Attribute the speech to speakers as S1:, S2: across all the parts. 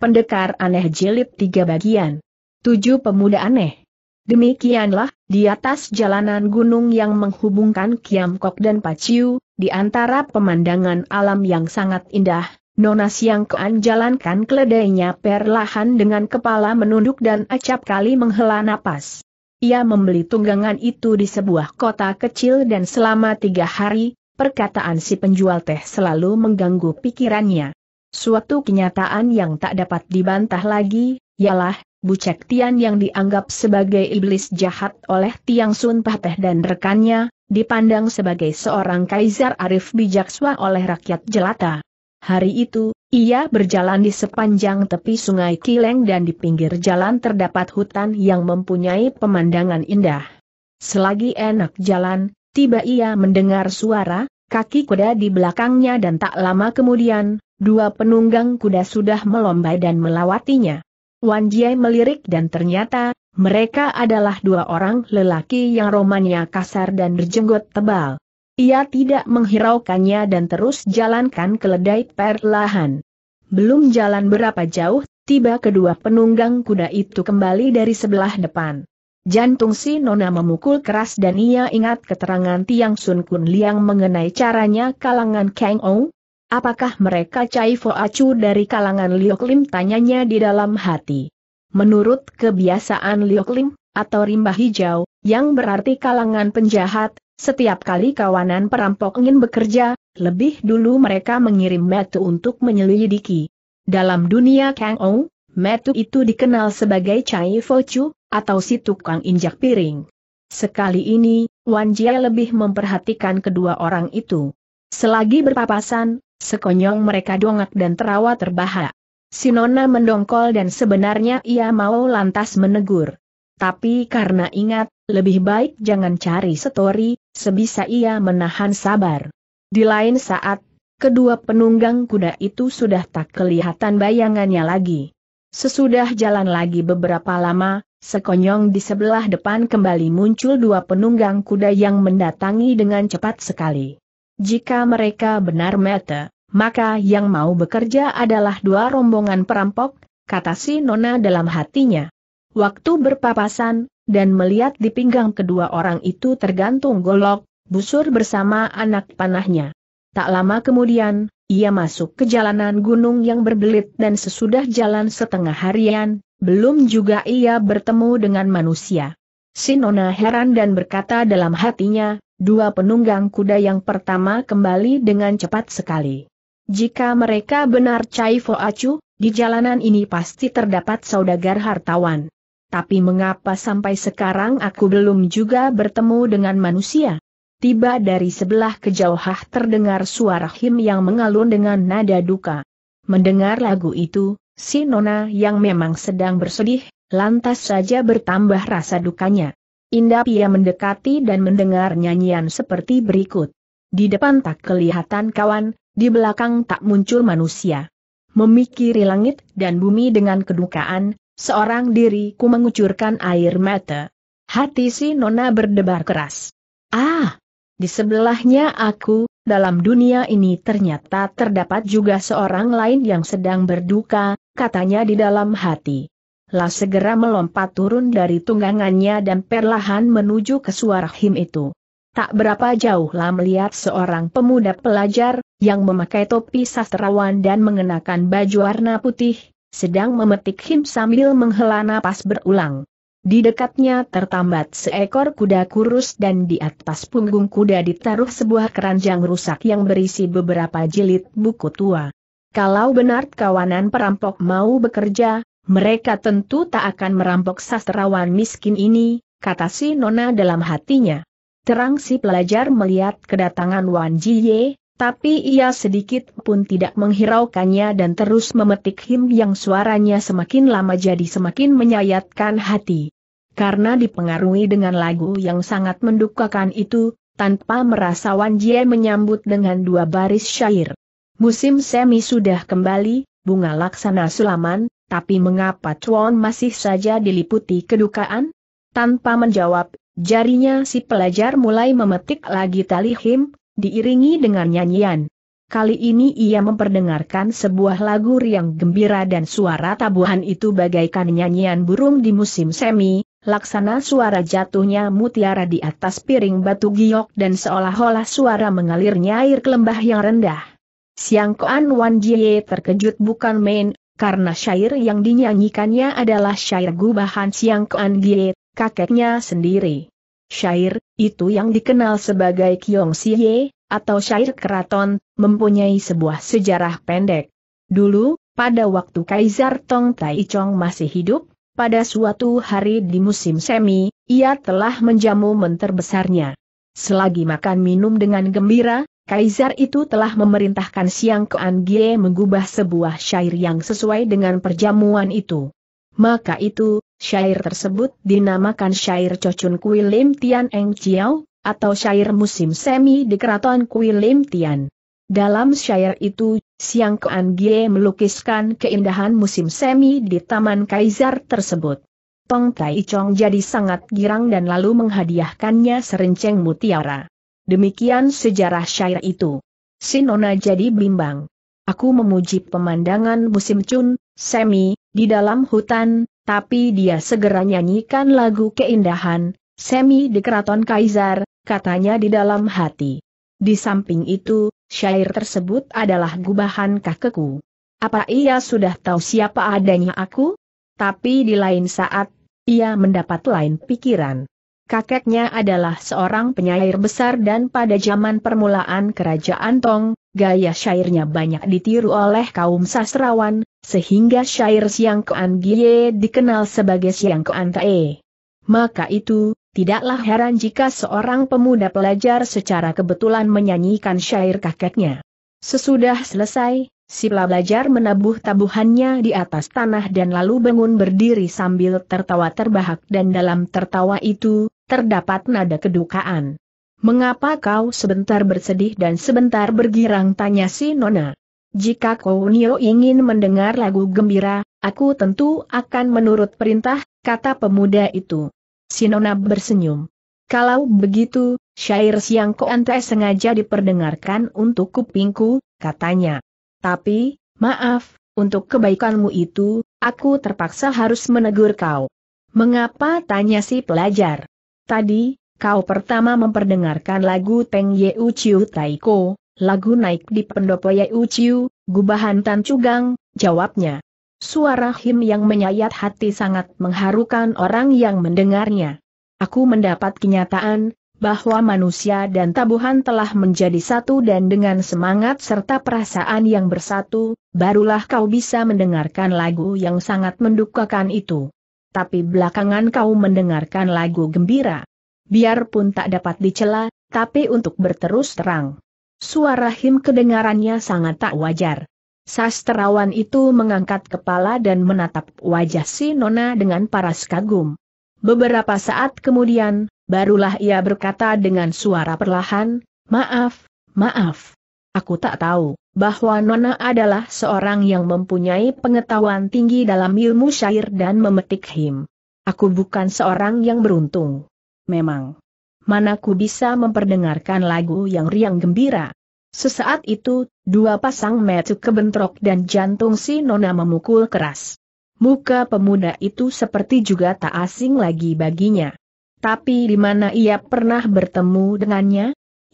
S1: Pendekar aneh jilid tiga bagian. Tujuh pemuda aneh. Demikianlah, di atas jalanan gunung yang menghubungkan Kiamkok dan Paciu, di antara pemandangan alam yang sangat indah, Nona Siang Kean jalankan keledainya perlahan dengan kepala menunduk dan acap kali menghela napas. Ia membeli tunggangan itu di sebuah kota kecil dan selama tiga hari, perkataan si penjual teh selalu mengganggu pikirannya. Suatu kenyataan yang tak dapat dibantah lagi, ialah, Bucek Tian yang dianggap sebagai iblis jahat oleh Tiang Sun Pahteh dan rekannya, dipandang sebagai seorang kaisar arif bijakswa oleh rakyat jelata. Hari itu, ia berjalan di sepanjang tepi sungai Kileng dan di pinggir jalan terdapat hutan yang mempunyai pemandangan indah. Selagi enak jalan, tiba ia mendengar suara, kaki kuda di belakangnya dan tak lama kemudian, dua penunggang kuda sudah melombai dan melawatinya. Wan Jiai melirik dan ternyata, mereka adalah dua orang lelaki yang romannya kasar dan berjenggot tebal. Ia tidak menghiraukannya dan terus jalankan keledai perlahan. Belum jalan berapa jauh, tiba kedua penunggang kuda itu kembali dari sebelah depan. Jantung si Nona memukul keras dan ia ingat keterangan Tiang Sun Kun Liang mengenai caranya kalangan Kang Ou. Apakah mereka Cai Fo Acu dari kalangan Liok Lim tanyanya di dalam hati. Menurut kebiasaan Liok Lim, atau rimba hijau, yang berarti kalangan penjahat, setiap kali kawanan perampok ingin bekerja, lebih dulu mereka mengirim metu untuk menyelidiki. Dalam dunia Kang Ou, metu itu dikenal sebagai Cai Fo Chu, atau si tukang injak piring. Sekali ini, Wan Jie lebih memperhatikan kedua orang itu. Selagi berpapasan, sekonyong mereka dongak dan terawa terbahak. Sinona mendongkol dan sebenarnya ia mau lantas menegur. Tapi karena ingat, lebih baik jangan cari setori, sebisa ia menahan sabar. Di lain saat, kedua penunggang kuda itu sudah tak kelihatan bayangannya lagi. Sesudah jalan lagi beberapa lama, Sekonyong di sebelah depan kembali muncul dua penunggang kuda yang mendatangi dengan cepat sekali. Jika mereka benar mete, maka yang mau bekerja adalah dua rombongan perampok, kata si Nona dalam hatinya. Waktu berpapasan, dan melihat di pinggang kedua orang itu tergantung golok, busur bersama anak panahnya. Tak lama kemudian, ia masuk ke jalanan gunung yang berbelit dan sesudah jalan setengah harian, belum juga ia bertemu dengan manusia. Sinona heran dan berkata dalam hatinya, dua penunggang kuda yang pertama kembali dengan cepat sekali. Jika mereka benar Cai Fo Acu, di jalanan ini pasti terdapat saudagar hartawan. Tapi mengapa sampai sekarang aku belum juga bertemu dengan manusia? Tiba dari sebelah kejauhan terdengar suara him yang mengalun dengan nada duka. Mendengar lagu itu, Si Nona yang memang sedang bersedih, lantas saja bertambah rasa dukanya. Indah ia mendekati dan mendengar nyanyian seperti berikut. Di depan tak kelihatan kawan, di belakang tak muncul manusia. Memikiri langit dan bumi dengan kedukaan, seorang diriku mengucurkan air mata. Hati si Nona berdebar keras. Ah! Di sebelahnya aku, dalam dunia ini ternyata terdapat juga seorang lain yang sedang berduka, katanya di dalam hati. La segera melompat turun dari tunggangannya dan perlahan menuju ke suara him itu. Tak berapa jauh lah melihat seorang pemuda pelajar, yang memakai topi sastrawan dan mengenakan baju warna putih, sedang memetik him sambil menghela napas berulang. Di dekatnya tertambat seekor kuda kurus dan di atas punggung kuda ditaruh sebuah keranjang rusak yang berisi beberapa jilid buku tua. Kalau benar kawanan perampok mau bekerja, mereka tentu tak akan merampok sastrawan miskin ini, kata si Nona dalam hatinya. Terang si pelajar melihat kedatangan Wan Jie, tapi ia sedikit pun tidak menghiraukannya dan terus memetik him yang suaranya semakin lama jadi semakin menyayatkan hati. Karena dipengaruhi dengan lagu yang sangat mendukakan itu, tanpa merasa Wan Jie menyambut dengan dua baris syair. Musim semi sudah kembali, bunga laksana sulaman, tapi mengapa Chuan masih saja diliputi kedukaan? Tanpa menjawab, jarinya si pelajar mulai memetik lagi tali him, diiringi dengan nyanyian. Kali ini ia memperdengarkan sebuah lagu yang gembira dan suara tabuhan itu bagaikan nyanyian burung di musim semi, laksana suara jatuhnya mutiara di atas piring batu giok dan seolah-olah suara mengalirnya air ke lembah yang rendah. Siang Koan Wan Jie terkejut bukan main, karena syair yang dinyanyikannya adalah syair gubahan Siang Koan Jie, kakeknya sendiri. Syair, itu yang dikenal sebagai Kyong Siye, atau syair keraton, mempunyai sebuah sejarah pendek. Dulu, pada waktu Kaisar Tong Tai Chong masih hidup, pada suatu hari di musim semi, ia telah menjamu menterbesarnya. Selagi makan minum dengan gembira, Kaisar itu telah memerintahkan Siang Kean Gie mengubah sebuah syair yang sesuai dengan perjamuan itu. Maka itu, syair tersebut dinamakan syair Cocun Kui Lim Tian Eng Chiao, atau syair musim semi di keraton Kui Lim Tian. Dalam syair itu, Siang Kean Gie melukiskan keindahan musim semi di Taman Kaisar tersebut. Tong Tai Chong jadi sangat girang dan lalu menghadiahkannya serenceng mutiara. Demikian sejarah syair itu. Sinona jadi bimbang. Aku memuji pemandangan musim cun, semi, di dalam hutan, tapi dia segera nyanyikan lagu keindahan, semi di keraton kaisar, katanya di dalam hati. Di samping itu, syair tersebut adalah gubahan kakekku. Apa ia sudah tahu siapa adanya aku? Tapi di lain saat, ia mendapat lain pikiran. Kakeknya adalah seorang penyair besar dan pada zaman permulaan kerajaan Tong, gaya syairnya banyak ditiru oleh kaum sastrawan, sehingga syair Siang Kuan Gie dikenal sebagai Siang Kuan Tae. Maka itu, tidaklah heran jika seorang pemuda pelajar secara kebetulan menyanyikan syair kakeknya. Sesudah selesai, Si belajar menabuh tabuhannya di atas tanah dan lalu bangun berdiri sambil tertawa terbahak dan dalam tertawa itu, terdapat nada kedukaan. Mengapa kau sebentar bersedih dan sebentar bergirang tanya si Nona? Jika kau Nio ingin mendengar lagu gembira, aku tentu akan menurut perintah, kata pemuda itu. Si Nona bersenyum. Kalau begitu, syair siang kau koante sengaja diperdengarkan untuk kupingku, katanya. Tapi, maaf, untuk kebaikanmu itu, aku terpaksa harus menegur kau. Mengapa tanya si pelajar? Tadi, kau pertama memperdengarkan lagu Peng Ye Uchiu Taiko, lagu naik di pendopo Ye Uchiu, gubahan Tan Cugang, jawabnya. Suara him yang menyayat hati sangat mengharukan orang yang mendengarnya. Aku mendapat kenyataan, bahwa manusia dan tabuhan telah menjadi satu dan dengan semangat serta perasaan yang bersatu, barulah kau bisa mendengarkan lagu yang sangat mendukakan itu. Tapi belakangan kau mendengarkan lagu gembira. Biarpun tak dapat dicela, tapi untuk berterus terang. Suara Him kedengarannya sangat tak wajar. Sastrawan itu mengangkat kepala dan menatap wajah si Nona dengan paras kagum. Beberapa saat kemudian, Barulah ia berkata dengan suara perlahan, maaf, maaf. Aku tak tahu bahwa Nona adalah seorang yang mempunyai pengetahuan tinggi dalam ilmu syair dan memetik him. Aku bukan seorang yang beruntung. Memang. Manaku bisa memperdengarkan lagu yang riang gembira. Sesaat itu, dua pasang metu kebentrok dan jantung si Nona memukul keras. Muka pemuda itu seperti juga tak asing lagi baginya. Tapi di mana ia pernah bertemu dengannya?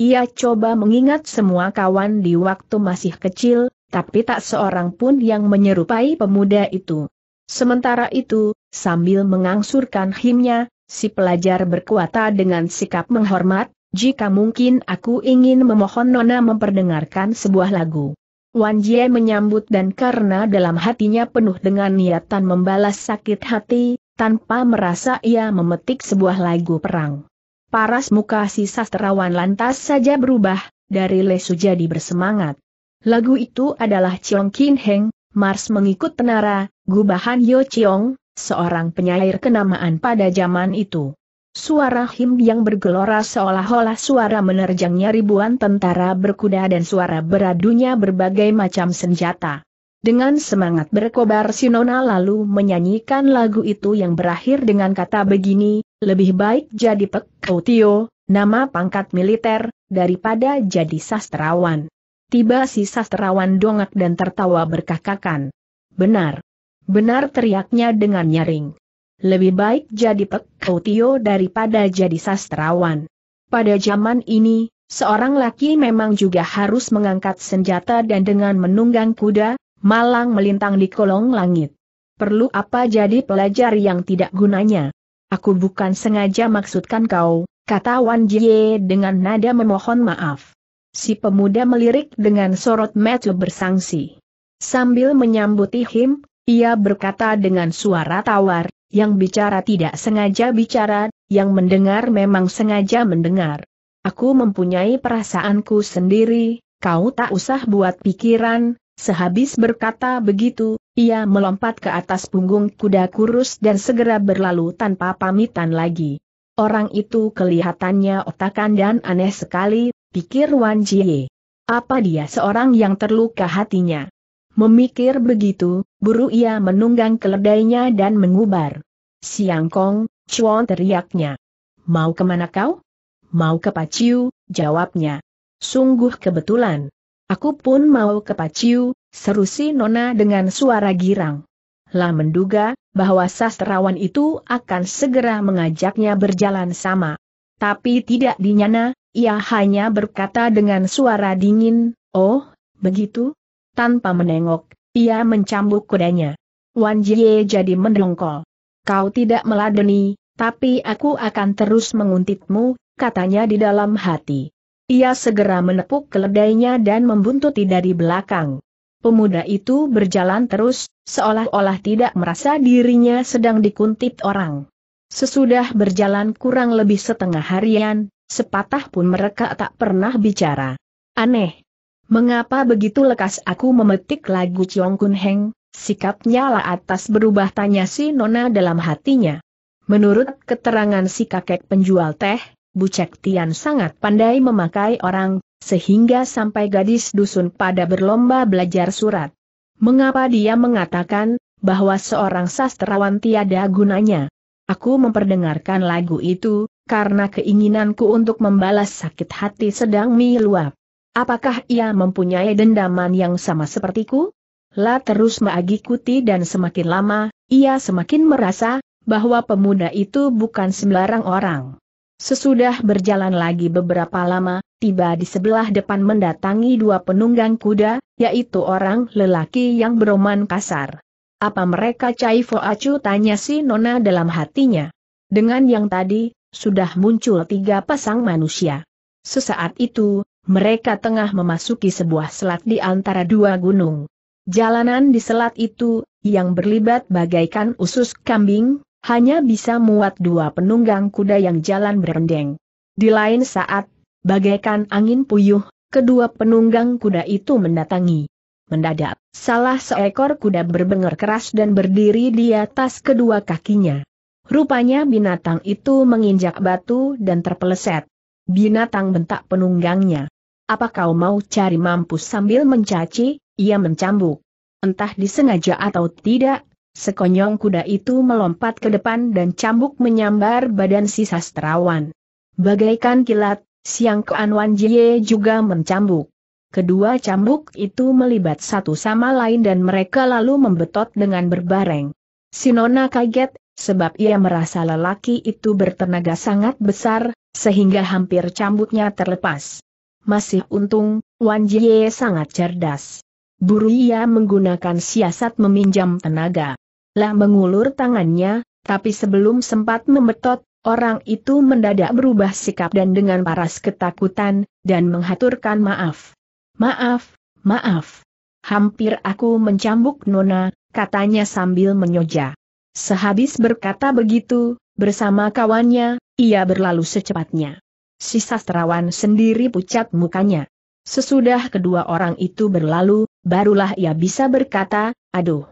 S1: Ia coba mengingat semua kawan di waktu masih kecil, tapi tak seorang pun yang menyerupai pemuda itu. Sementara itu, sambil mengangsurkan himnya, si pelajar berkuata dengan sikap menghormat, jika mungkin aku ingin memohon Nona memperdengarkan sebuah lagu. Wan Jie menyambut dan karena dalam hatinya penuh dengan niatan membalas sakit hati, tanpa merasa ia memetik sebuah lagu perang. Paras muka si sastrawan lantas saja berubah, dari lesu jadi bersemangat. Lagu itu adalah Chiong Kin Heng, Mars mengikut penara, gubahan Yo Chiong, seorang penyair kenamaan pada zaman itu. Suara him yang bergelora seolah-olah suara menerjangnya ribuan tentara berkuda dan suara beradunya berbagai macam senjata. Dengan semangat berkobar Sinona lalu menyanyikan lagu itu yang berakhir dengan kata begini, lebih baik jadi Pekautio, nama pangkat militer, daripada jadi sastrawan. Tiba si sastrawan dongak dan tertawa berkakakan. Benar. Benar teriaknya dengan nyaring. Lebih baik jadi Pekautio daripada jadi sastrawan. Pada zaman ini, Seorang laki memang juga harus mengangkat senjata dan dengan menunggang kuda, malang melintang di kolong langit. Perlu apa jadi pelajar yang tidak gunanya? Aku bukan sengaja maksudkan kau, kata Wan Jie dengan nada memohon maaf. Si pemuda melirik dengan sorot mata bersangsi. Sambil menyambuti him, ia berkata dengan suara tawar, yang bicara tidak sengaja bicara, yang mendengar memang sengaja mendengar. Aku mempunyai perasaanku sendiri, kau tak usah buat pikiran, Sehabis berkata begitu, ia melompat ke atas punggung kuda kurus dan segera berlalu tanpa pamitan lagi. Orang itu kelihatannya otakan dan aneh sekali, pikir Wan Jie. Apa dia seorang yang terluka hatinya? Memikir begitu, buru ia menunggang keledainya dan mengubar. Siang Kong, Chuan teriaknya. Mau kemana kau? Mau ke Paciu, jawabnya. Sungguh kebetulan. Aku pun mau ke Paciu, seru si Nona dengan suara girang. Lah menduga, bahwa sastrawan itu akan segera mengajaknya berjalan sama. Tapi tidak dinyana, ia hanya berkata dengan suara dingin, Oh, begitu? Tanpa menengok, ia mencambuk kudanya. Wan Jie jadi mendongkol. Kau tidak meladeni, tapi aku akan terus menguntitmu, katanya di dalam hati. Ia segera menepuk keledainya dan membuntuti dari belakang. Pemuda itu berjalan terus, seolah-olah tidak merasa dirinya sedang dikuntit orang. Sesudah berjalan kurang lebih setengah harian, sepatah pun mereka tak pernah bicara. Aneh. Mengapa begitu lekas aku memetik lagu Chiong Kun Heng? Sikapnya lah atas berubah tanya si Nona dalam hatinya. Menurut keterangan si kakek penjual teh, Cek Tian sangat pandai memakai orang, sehingga sampai gadis dusun pada berlomba belajar surat. Mengapa dia mengatakan bahwa seorang sastrawan tiada gunanya? Aku memperdengarkan lagu itu, karena keinginanku untuk membalas sakit hati sedang meluap. Apakah ia mempunyai dendaman yang sama sepertiku? La terus meagikuti dan semakin lama, ia semakin merasa, bahwa pemuda itu bukan sembarang orang. Sesudah berjalan lagi beberapa lama, tiba di sebelah depan mendatangi dua penunggang kuda, yaitu orang lelaki yang beroman kasar. Apa mereka Cai Fo Acu tanya si Nona dalam hatinya. Dengan yang tadi, sudah muncul tiga pasang manusia. Sesaat itu, mereka tengah memasuki sebuah selat di antara dua gunung. Jalanan di selat itu, yang berlibat bagaikan usus kambing, hanya bisa muat dua penunggang kuda yang jalan berendeng. Di lain saat, bagaikan angin puyuh, kedua penunggang kuda itu mendatangi. Mendadak, salah seekor kuda berbenger keras dan berdiri di atas kedua kakinya. Rupanya binatang itu menginjak batu dan terpeleset. Binatang bentak penunggangnya. Apa kau mau cari mampus sambil mencaci? Ia mencambuk. Entah disengaja atau tidak, Sekonyong kuda itu melompat ke depan dan cambuk menyambar badan si sastrawan. Bagaikan kilat, siang Kean Jie juga mencambuk. Kedua cambuk itu melibat satu sama lain dan mereka lalu membetot dengan berbareng. Sinona kaget, sebab ia merasa lelaki itu bertenaga sangat besar, sehingga hampir cambuknya terlepas. Masih untung, Wan Jie sangat cerdas. Buru ia menggunakan siasat meminjam tenaga. Lah mengulur tangannya, tapi sebelum sempat membetot, orang itu mendadak berubah sikap dan dengan paras ketakutan, dan menghaturkan maaf. Maaf, maaf. Hampir aku mencambuk Nona, katanya sambil menyoja. Sehabis berkata begitu, bersama kawannya, ia berlalu secepatnya. Si sastrawan sendiri pucat mukanya. Sesudah kedua orang itu berlalu, barulah ia bisa berkata, aduh,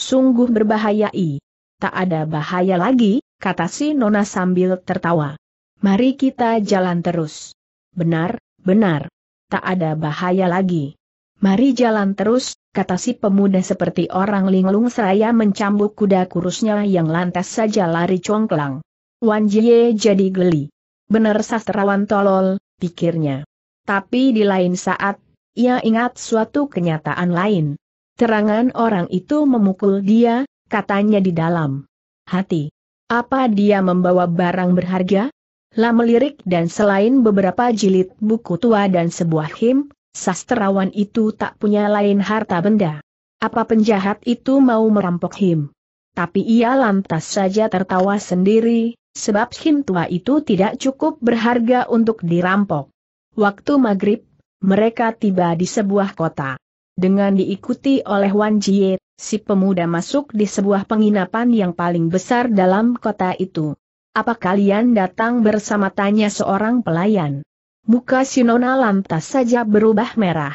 S1: Sungguh berbahaya i. Tak ada bahaya lagi, kata si Nona sambil tertawa. Mari kita jalan terus. Benar, benar. Tak ada bahaya lagi. Mari jalan terus, kata si pemuda seperti orang linglung seraya mencambuk kuda kurusnya yang lantas saja lari congklang. Wan Jie jadi geli. Benar sastrawan tolol, pikirnya. Tapi di lain saat, ia ingat suatu kenyataan lain. Terangan orang itu memukul dia, katanya di dalam hati. Apa dia membawa barang berharga? Lah melirik dan selain beberapa jilid buku tua dan sebuah him, sastrawan itu tak punya lain harta benda. Apa penjahat itu mau merampok him? Tapi ia lantas saja tertawa sendiri, sebab him tua itu tidak cukup berharga untuk dirampok. Waktu maghrib, mereka tiba di sebuah kota. Dengan diikuti oleh Wan Jie, si pemuda masuk di sebuah penginapan yang paling besar dalam kota itu. Apa kalian datang bersama tanya seorang pelayan? Muka Sinona lantas saja berubah merah.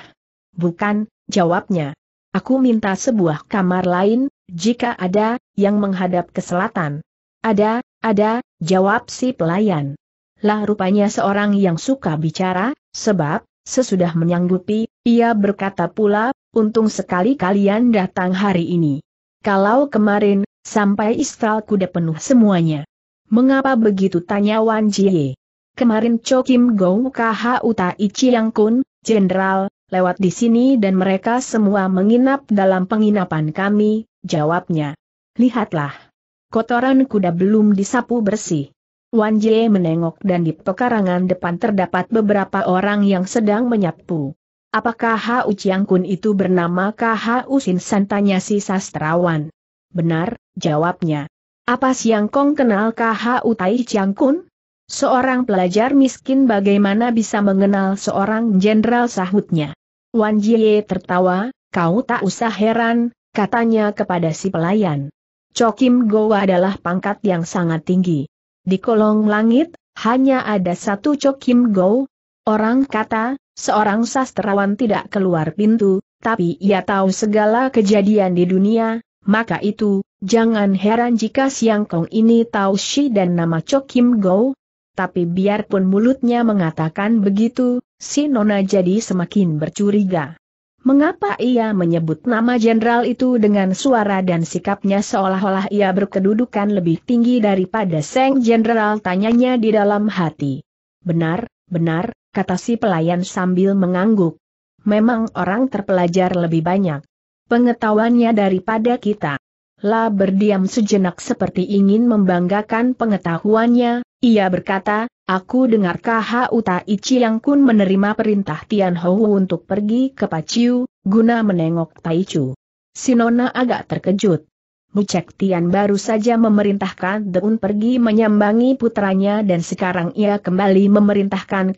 S1: Bukan, jawabnya. Aku minta sebuah kamar lain, jika ada, yang menghadap ke selatan. Ada, ada, jawab si pelayan. Lah rupanya seorang yang suka bicara, sebab, sesudah menyanggupi, ia berkata pula untung sekali kalian datang hari ini. Kalau kemarin, sampai istal kuda penuh semuanya. Mengapa begitu tanya Wan Jie? Kemarin Cho Kim Gong Uta Tai Yang Kun, Jenderal, lewat di sini dan mereka semua menginap dalam penginapan kami, jawabnya. Lihatlah. Kotoran kuda belum disapu bersih. Wan Jie menengok dan di pekarangan depan terdapat beberapa orang yang sedang menyapu. Apakah Hau Chiang Kun itu bernama KHU Usin San? Tanya si sastrawan. Benar, jawabnya. Apa Siang Kong kenal KHU Tai Chiang Kun? Seorang pelajar miskin bagaimana bisa mengenal seorang jenderal sahutnya. Wan Jie tertawa, kau tak usah heran, katanya kepada si pelayan. Chokim Gowa adalah pangkat yang sangat tinggi. Di kolong langit, hanya ada satu Chokim Go. Orang kata, Seorang sastrawan tidak keluar pintu, tapi ia tahu segala kejadian di dunia, maka itu, jangan heran jika Siang Kong ini tahu Shi dan nama Cho Kim Go. Tapi biarpun mulutnya mengatakan begitu, si Nona jadi semakin bercuriga. Mengapa ia menyebut nama jenderal itu dengan suara dan sikapnya seolah-olah ia berkedudukan lebih tinggi daripada Seng Jenderal tanyanya di dalam hati. Benar, benar, kata si pelayan sambil mengangguk. Memang orang terpelajar lebih banyak pengetahuannya daripada kita. La berdiam sejenak seperti ingin membanggakan pengetahuannya, ia berkata, Aku dengar uta ichi yang kun menerima perintah Tian Hou untuk pergi ke Paciu, guna menengok Taichu. Sinona agak terkejut. Bucek Tian baru saja memerintahkan Deun pergi menyambangi putranya dan sekarang ia kembali memerintahkan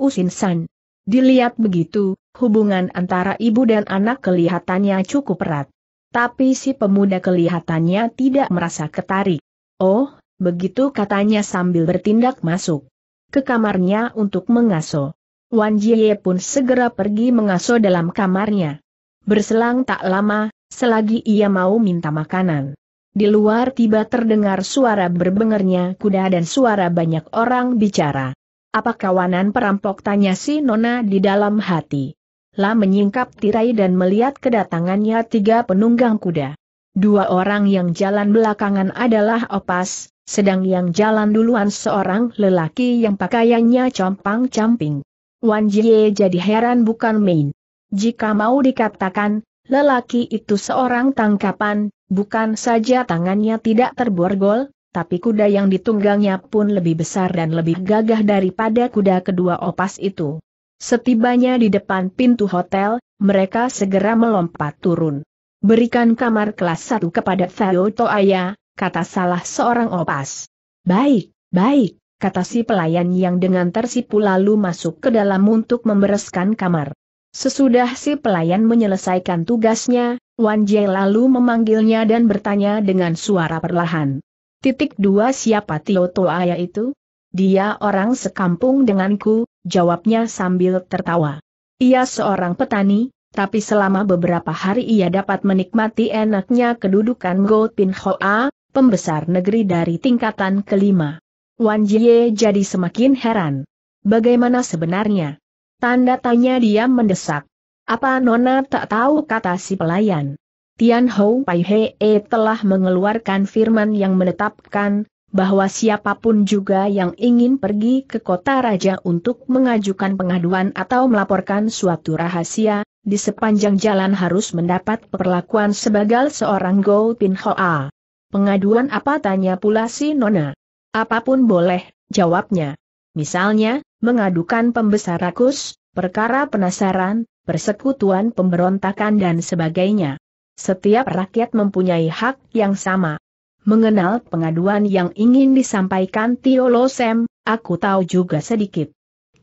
S1: Usin San. Dilihat begitu, hubungan antara ibu dan anak kelihatannya cukup erat. Tapi si pemuda kelihatannya tidak merasa ketarik. Oh, begitu katanya sambil bertindak masuk ke kamarnya untuk mengaso. Wan Jie pun segera pergi mengaso dalam kamarnya. Berselang tak lama, selagi ia mau minta makanan. Di luar tiba terdengar suara berbengernya kuda dan suara banyak orang bicara. Apa kawanan perampok tanya si Nona di dalam hati. La menyingkap tirai dan melihat kedatangannya tiga penunggang kuda. Dua orang yang jalan belakangan adalah opas, sedang yang jalan duluan seorang lelaki yang pakaiannya compang-camping. Wan Jie jadi heran bukan main. Jika mau dikatakan, Lelaki itu seorang tangkapan, bukan saja tangannya tidak terborgol, tapi kuda yang ditunggangnya pun lebih besar dan lebih gagah daripada kuda kedua opas itu. Setibanya di depan pintu hotel, mereka segera melompat turun. Berikan kamar kelas satu kepada Theo Toaya, kata salah seorang opas. Baik, baik, kata si pelayan yang dengan tersipu lalu masuk ke dalam untuk membereskan kamar. Sesudah si pelayan menyelesaikan tugasnya, Wan Jie lalu memanggilnya dan bertanya dengan suara perlahan. Titik dua siapa Tio Toaya itu? Dia orang sekampung denganku, jawabnya sambil tertawa. Ia seorang petani, tapi selama beberapa hari ia dapat menikmati enaknya kedudukan Go Pin Hoa, pembesar negeri dari tingkatan kelima. Wan Jie jadi semakin heran. Bagaimana sebenarnya? Tanda tanya dia mendesak. Apa Nona tak tahu kata si pelayan? Tian Hou Pai Hee telah mengeluarkan firman yang menetapkan, bahwa siapapun juga yang ingin pergi ke kota raja untuk mengajukan pengaduan atau melaporkan suatu rahasia, di sepanjang jalan harus mendapat perlakuan sebagai seorang Go Pin Hoa. Pengaduan apa tanya pula si Nona? Apapun boleh, jawabnya. Misalnya, mengadukan pembesar rakus, perkara penasaran, persekutuan pemberontakan dan sebagainya. Setiap rakyat mempunyai hak yang sama. Mengenal pengaduan yang ingin disampaikan Tio Losem, aku tahu juga sedikit.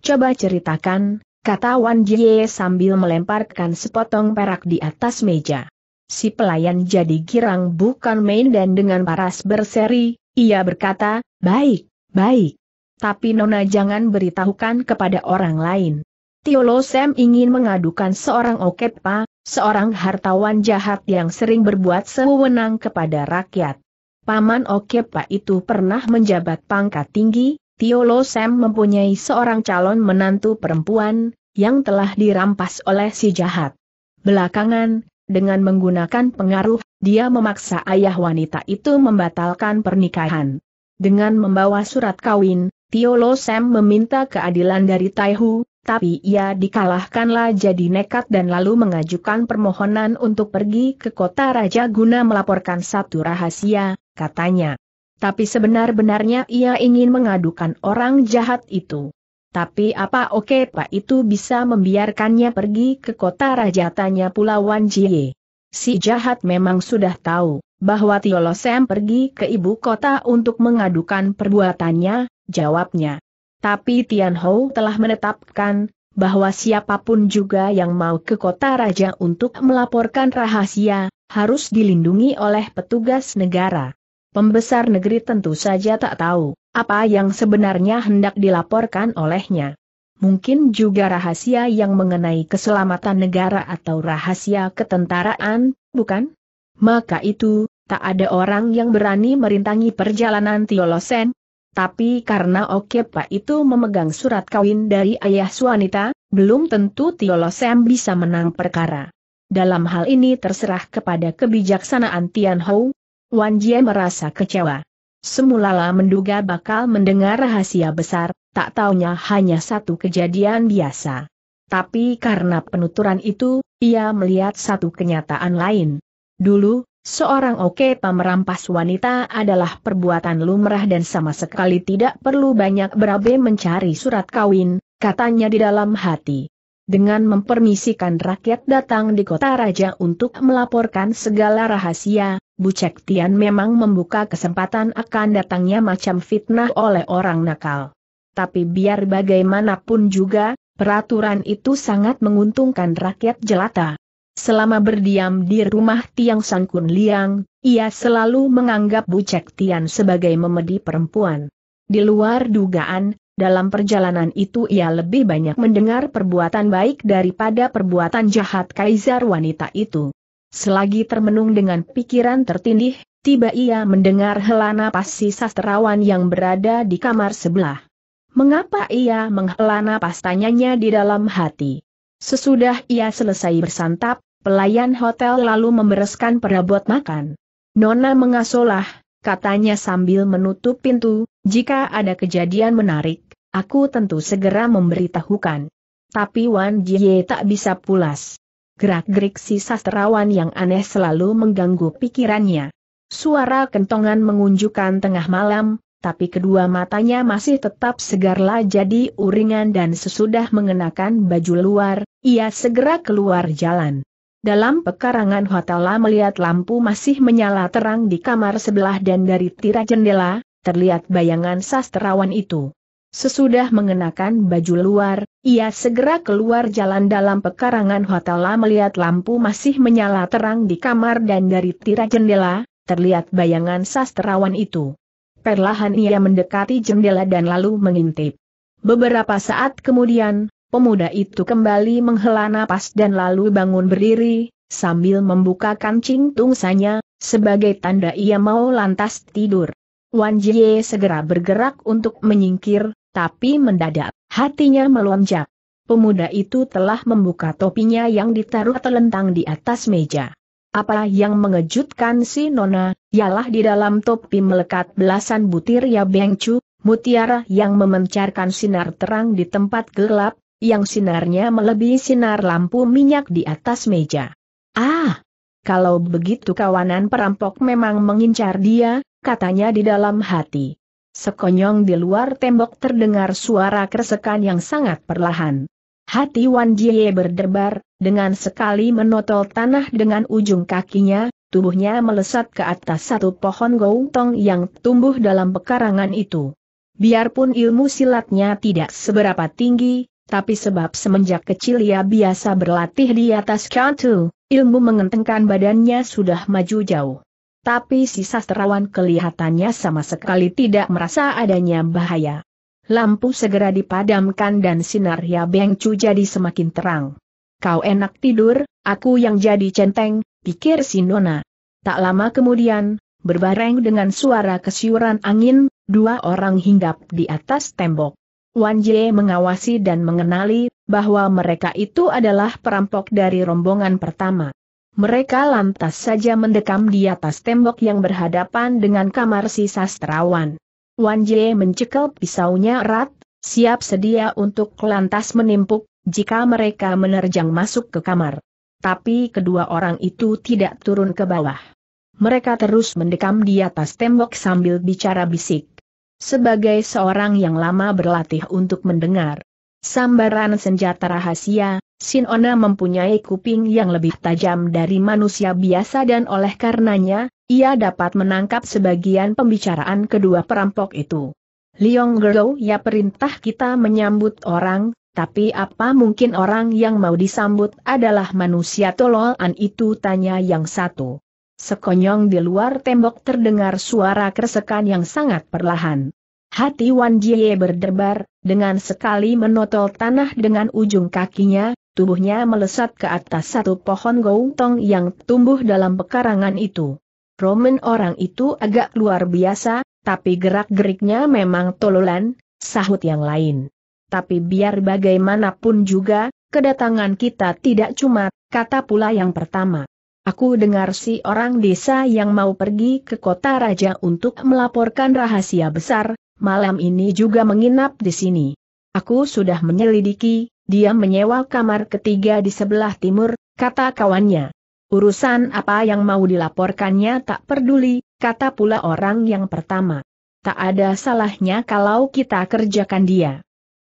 S1: Coba ceritakan, kata Wan Jie sambil melemparkan sepotong perak di atas meja. Si pelayan jadi girang bukan main dan dengan paras berseri, ia berkata, baik, baik. Tapi Nona jangan beritahukan kepada orang lain. Tiolo Sam ingin mengadukan seorang Okepa, seorang hartawan jahat yang sering berbuat sewenang kepada rakyat. Paman Okepa itu pernah menjabat pangkat tinggi, Tiolo Sam mempunyai seorang calon menantu perempuan, yang telah dirampas oleh si jahat. Belakangan, dengan menggunakan pengaruh, dia memaksa ayah wanita itu membatalkan pernikahan. Dengan membawa surat kawin, Lo Sam meminta keadilan dari Taihu, tapi ia dikalahkanlah jadi nekat dan lalu mengajukan permohonan untuk pergi ke kota raja guna melaporkan satu rahasia, katanya. Tapi sebenar-benarnya ia ingin mengadukan orang jahat itu. Tapi apa oke Pak itu bisa membiarkannya pergi ke kota raja tanya pulau Wan Jie. Si jahat memang sudah tahu bahwa Sam pergi ke ibu kota untuk mengadukan perbuatannya, jawabnya. Tapi Tian Hou telah menetapkan, bahwa siapapun juga yang mau ke kota raja untuk melaporkan rahasia, harus dilindungi oleh petugas negara. Pembesar negeri tentu saja tak tahu, apa yang sebenarnya hendak dilaporkan olehnya. Mungkin juga rahasia yang mengenai keselamatan negara atau rahasia ketentaraan, bukan? Maka itu, tak ada orang yang berani merintangi perjalanan Tiolosen, tapi karena Okepa itu memegang surat kawin dari ayah wanita, belum tentu Tiolo Sam bisa menang perkara. Dalam hal ini terserah kepada kebijaksanaan Tian Hou. Wan Jie merasa kecewa. Semulalah menduga bakal mendengar rahasia besar, tak taunya hanya satu kejadian biasa. Tapi karena penuturan itu, ia melihat satu kenyataan lain. Dulu, Seorang oke merampas wanita adalah perbuatan lumrah dan sama sekali tidak perlu banyak berabe mencari surat kawin, katanya di dalam hati. Dengan mempermisikan rakyat datang di kota raja untuk melaporkan segala rahasia, Cek Tian memang membuka kesempatan akan datangnya macam fitnah oleh orang nakal. Tapi biar bagaimanapun juga, peraturan itu sangat menguntungkan rakyat jelata. Selama berdiam di rumah Tiang sangkun Liang, ia selalu menganggap Bucek Tian sebagai memedi perempuan. Di luar dugaan, dalam perjalanan itu ia lebih banyak mendengar perbuatan baik daripada perbuatan jahat kaisar wanita itu. Selagi termenung dengan pikiran tertindih, tiba ia mendengar hela napas si sastrawan yang berada di kamar sebelah. Mengapa ia menghela napas tanyanya di dalam hati? Sesudah ia selesai bersantap, Pelayan hotel lalu membereskan perabot makan. Nona mengasolah, katanya sambil menutup pintu, jika ada kejadian menarik, aku tentu segera memberitahukan. Tapi Wan Jie tak bisa pulas. Gerak-gerik si sastrawan yang aneh selalu mengganggu pikirannya. Suara kentongan mengunjukkan tengah malam, tapi kedua matanya masih tetap segarlah jadi uringan dan sesudah mengenakan baju luar, ia segera keluar jalan. Dalam pekarangan hotel melihat lampu masih menyala terang di kamar sebelah dan dari tirai jendela, terlihat bayangan sastrawan itu. Sesudah mengenakan baju luar, ia segera keluar jalan dalam pekarangan hotel melihat lampu masih menyala terang di kamar dan dari tirai jendela, terlihat bayangan sastrawan itu. Perlahan ia mendekati jendela dan lalu mengintip. Beberapa saat kemudian, Pemuda itu kembali menghela napas dan lalu bangun berdiri, sambil membuka kancing tungsanya, sebagai tanda ia mau lantas tidur. Wan Jie segera bergerak untuk menyingkir, tapi mendadak, hatinya melonjak. Pemuda itu telah membuka topinya yang ditaruh telentang di atas meja. Apa yang mengejutkan si Nona, ialah di dalam topi melekat belasan butir ya Chu, mutiara yang memencarkan sinar terang di tempat gelap, yang sinarnya melebihi sinar lampu minyak di atas meja. Ah! Kalau begitu kawanan perampok memang mengincar dia, katanya di dalam hati. Sekonyong di luar tembok terdengar suara kersekan yang sangat perlahan. Hati Wan Jie berdebar, dengan sekali menotol tanah dengan ujung kakinya, tubuhnya melesat ke atas satu pohon gontong yang tumbuh dalam pekarangan itu. Biarpun ilmu silatnya tidak seberapa tinggi, tapi sebab semenjak kecil ia biasa berlatih di atas kantu, ilmu mengentengkan badannya sudah maju jauh. Tapi si sastrawan kelihatannya sama sekali tidak merasa adanya bahaya. Lampu segera dipadamkan dan sinar Ya Beng Cu jadi semakin terang. Kau enak tidur, aku yang jadi centeng, pikir si Nona. Tak lama kemudian, berbareng dengan suara kesiuran angin, dua orang hinggap di atas tembok. Wan Jie mengawasi dan mengenali bahwa mereka itu adalah perampok dari rombongan pertama. Mereka lantas saja mendekam di atas tembok yang berhadapan dengan kamar si sastrawan. Wan Jie mencekal pisaunya erat, siap sedia untuk lantas menimpuk jika mereka menerjang masuk ke kamar. Tapi kedua orang itu tidak turun ke bawah. Mereka terus mendekam di atas tembok sambil bicara bisik sebagai seorang yang lama berlatih untuk mendengar sambaran senjata rahasia, Sinona mempunyai kuping yang lebih tajam dari manusia biasa dan oleh karenanya, ia dapat menangkap sebagian pembicaraan kedua perampok itu. Liong Gerlo ya perintah kita menyambut orang, tapi apa mungkin orang yang mau disambut adalah manusia tololan itu tanya yang satu. Sekonyong di luar tembok terdengar suara kersekan yang sangat perlahan. Hati Wan Jie berdebar, dengan sekali menotol tanah dengan ujung kakinya, tubuhnya melesat ke atas satu pohon gontong yang tumbuh dalam pekarangan itu. Roman orang itu agak luar biasa, tapi gerak-geriknya memang tololan, sahut yang lain. Tapi biar bagaimanapun juga, kedatangan kita tidak cuma, kata pula yang pertama. Aku dengar si orang desa yang mau pergi ke kota raja untuk melaporkan rahasia besar, malam ini juga menginap di sini. Aku sudah menyelidiki, dia menyewa kamar ketiga di sebelah timur, kata kawannya. Urusan apa yang mau dilaporkannya tak peduli, kata pula orang yang pertama. Tak ada salahnya kalau kita kerjakan dia.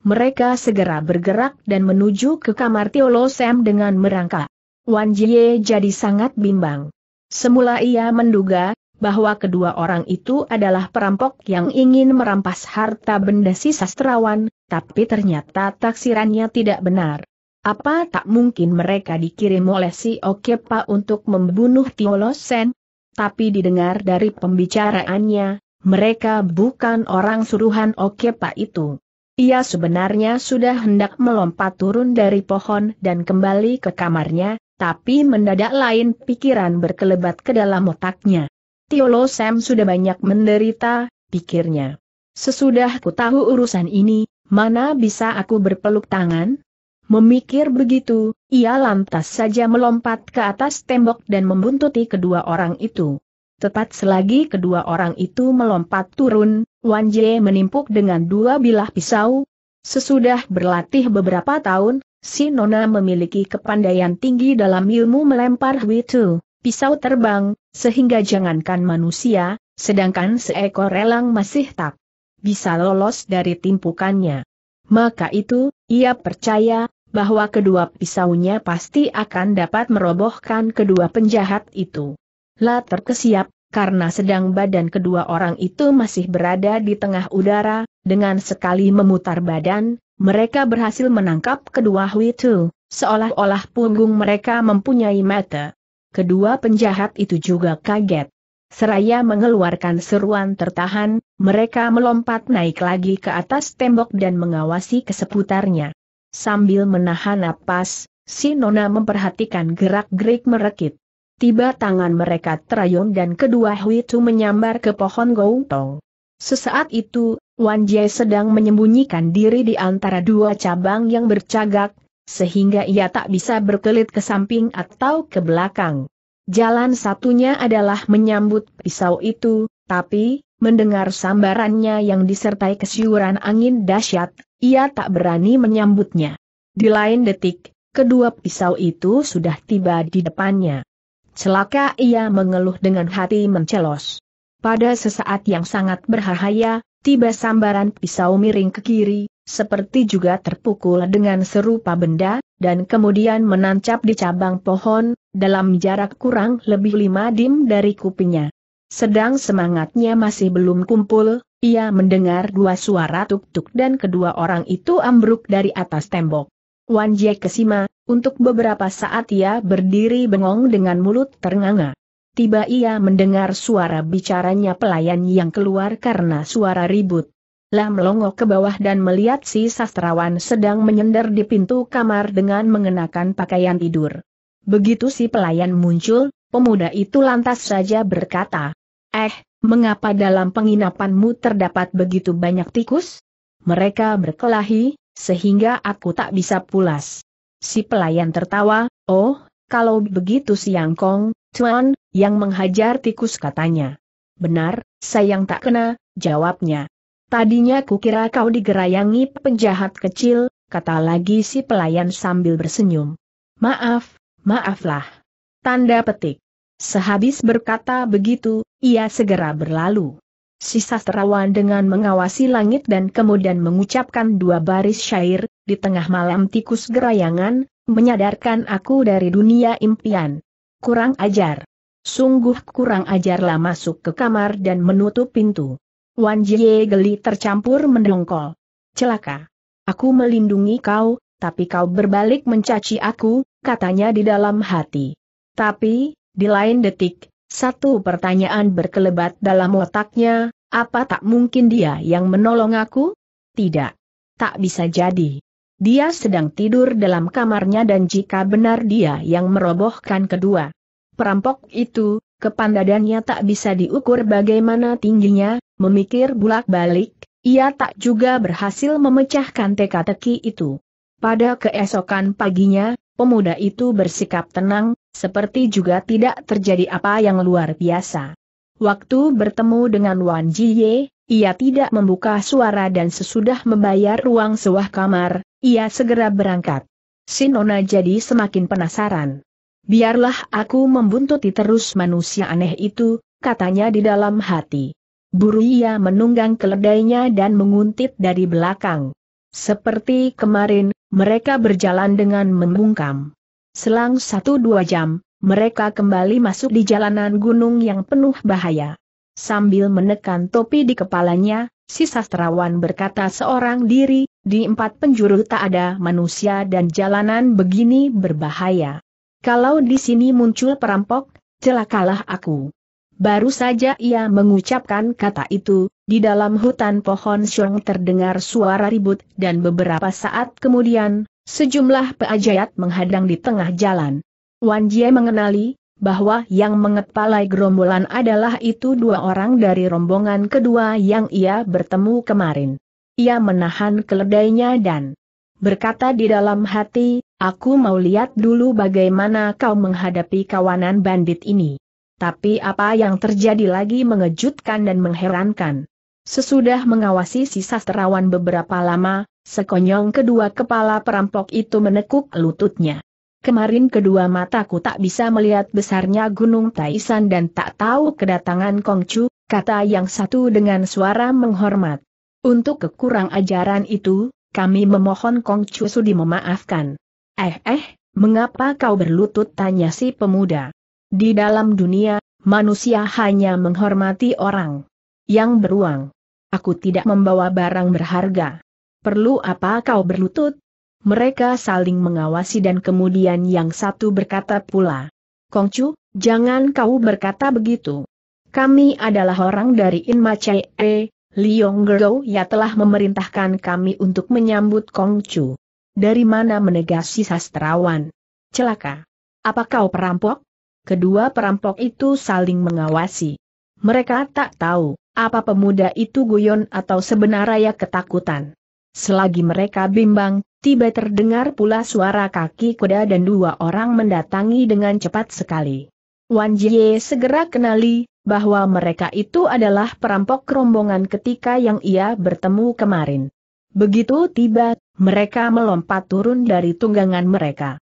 S1: Mereka segera bergerak dan menuju ke kamar Teolosem dengan merangkak. Wan Jie jadi sangat bimbang. Semula ia menduga, bahwa kedua orang itu adalah perampok yang ingin merampas harta benda si sastrawan, tapi ternyata taksirannya tidak benar. Apa tak mungkin mereka dikirim oleh si Okepa untuk membunuh Tiolosen? Tapi didengar dari pembicaraannya, mereka bukan orang suruhan Okepa itu. Ia sebenarnya sudah hendak melompat turun dari pohon dan kembali ke kamarnya, tapi mendadak lain pikiran berkelebat ke dalam otaknya. Tiolo Sam sudah banyak menderita, pikirnya. Sesudah ku tahu urusan ini, mana bisa aku berpeluk tangan? Memikir begitu, ia lantas saja melompat ke atas tembok dan membuntuti kedua orang itu. Tepat selagi kedua orang itu melompat turun, Wan Jie menimpuk dengan dua bilah pisau. Sesudah berlatih beberapa tahun, Si Nona memiliki kepandaian tinggi dalam ilmu melempar huitu, pisau terbang, sehingga jangankan manusia, sedangkan seekor elang masih tak bisa lolos dari timpukannya. Maka itu, ia percaya, bahwa kedua pisaunya pasti akan dapat merobohkan kedua penjahat itu. La terkesiap, karena sedang badan kedua orang itu masih berada di tengah udara, dengan sekali memutar badan, mereka berhasil menangkap kedua Hui Tu, seolah-olah punggung mereka mempunyai mata. Kedua penjahat itu juga kaget. Seraya mengeluarkan seruan tertahan, mereka melompat naik lagi ke atas tembok dan mengawasi keseputarnya. Sambil menahan napas, si Nona memperhatikan gerak-gerik merekit. Tiba tangan mereka terayun dan kedua Hui Tu menyambar ke pohon Tong. Sesaat itu, Wan Jie sedang menyembunyikan diri di antara dua cabang yang bercagak, sehingga ia tak bisa berkelit ke samping atau ke belakang. Jalan satunya adalah menyambut pisau itu, tapi, mendengar sambarannya yang disertai kesiuran angin dahsyat, ia tak berani menyambutnya. Di lain detik, kedua pisau itu sudah tiba di depannya. Celaka ia mengeluh dengan hati mencelos. Pada sesaat yang sangat berbahaya, tiba sambaran pisau miring ke kiri, seperti juga terpukul dengan serupa benda, dan kemudian menancap di cabang pohon, dalam jarak kurang lebih lima dim dari kupingnya. Sedang semangatnya masih belum kumpul, ia mendengar dua suara tuk-tuk dan kedua orang itu ambruk dari atas tembok. Wan Jie kesima, untuk beberapa saat ia berdiri bengong dengan mulut ternganga tiba ia mendengar suara bicaranya pelayan yang keluar karena suara ribut. Lah melongo ke bawah dan melihat si sastrawan sedang menyender di pintu kamar dengan mengenakan pakaian tidur. Begitu si pelayan muncul, pemuda itu lantas saja berkata, Eh, mengapa dalam penginapanmu terdapat begitu banyak tikus? Mereka berkelahi, sehingga aku tak bisa pulas. Si pelayan tertawa, oh, kalau begitu siang kong, Tuan, yang menghajar tikus katanya. Benar, sayang tak kena, jawabnya. Tadinya kukira kau digerayangi penjahat kecil, kata lagi si pelayan sambil bersenyum. Maaf, maaflah. Tanda petik. Sehabis berkata begitu, ia segera berlalu. Si sastrawan dengan mengawasi langit dan kemudian mengucapkan dua baris syair, di tengah malam tikus gerayangan, menyadarkan aku dari dunia impian kurang ajar. Sungguh kurang ajarlah masuk ke kamar dan menutup pintu. Wan Jie geli tercampur mendongkol. Celaka. Aku melindungi kau, tapi kau berbalik mencaci aku, katanya di dalam hati. Tapi, di lain detik, satu pertanyaan berkelebat dalam otaknya, apa tak mungkin dia yang menolong aku? Tidak. Tak bisa jadi. Dia sedang tidur dalam kamarnya dan jika benar dia yang merobohkan kedua perampok itu, kepandadannya tak bisa diukur bagaimana tingginya, memikir bulak-balik, ia tak juga berhasil memecahkan teka-teki itu. Pada keesokan paginya, pemuda itu bersikap tenang, seperti juga tidak terjadi apa yang luar biasa. Waktu bertemu dengan Wan Jiye, ia tidak membuka suara dan sesudah membayar ruang sewa kamar, ia segera berangkat. Sinona jadi semakin penasaran. Biarlah aku membuntuti terus manusia aneh itu, katanya di dalam hati. Buru ia menunggang keledainya dan menguntit dari belakang. Seperti kemarin, mereka berjalan dengan membungkam. Selang satu dua jam, mereka kembali masuk di jalanan gunung yang penuh bahaya. Sambil menekan topi di kepalanya, si sastrawan berkata seorang diri, di empat penjuru tak ada manusia dan jalanan begini berbahaya. Kalau di sini muncul perampok, celakalah aku. Baru saja ia mengucapkan kata itu, di dalam hutan pohon syong terdengar suara ribut dan beberapa saat kemudian, sejumlah peajayat menghadang di tengah jalan. Wan Jie mengenali, bahwa yang mengepalai gerombolan adalah itu dua orang dari rombongan kedua yang ia bertemu kemarin. Ia menahan keledainya dan berkata di dalam hati, aku mau lihat dulu bagaimana kau menghadapi kawanan bandit ini. Tapi apa yang terjadi lagi mengejutkan dan mengherankan. Sesudah mengawasi si sastrawan beberapa lama, sekonyong kedua kepala perampok itu menekuk lututnya. Kemarin kedua mataku tak bisa melihat besarnya Gunung Taisan dan tak tahu kedatangan Kongcu, kata yang satu dengan suara menghormat. Untuk kekurang ajaran itu, kami memohon Kongcu sudi memaafkan. Eh eh, mengapa kau berlutut tanya si pemuda. Di dalam dunia, manusia hanya menghormati orang yang beruang. Aku tidak membawa barang berharga. Perlu apa kau berlutut? Mereka saling mengawasi dan kemudian yang satu berkata pula. Kongcu, jangan kau berkata begitu. Kami adalah orang dari Inma Chee, Liong Gerou ya telah memerintahkan kami untuk menyambut Kongcu. Dari mana menegasi sastrawan? Celaka. Apa kau perampok? Kedua perampok itu saling mengawasi. Mereka tak tahu, apa pemuda itu guyon atau sebenarnya ketakutan. Selagi mereka bimbang, tiba terdengar pula suara kaki kuda dan dua orang mendatangi dengan cepat sekali. Wan Jie segera kenali, bahwa mereka itu adalah perampok rombongan ketika yang ia bertemu kemarin. Begitu tiba, mereka melompat turun dari tunggangan mereka.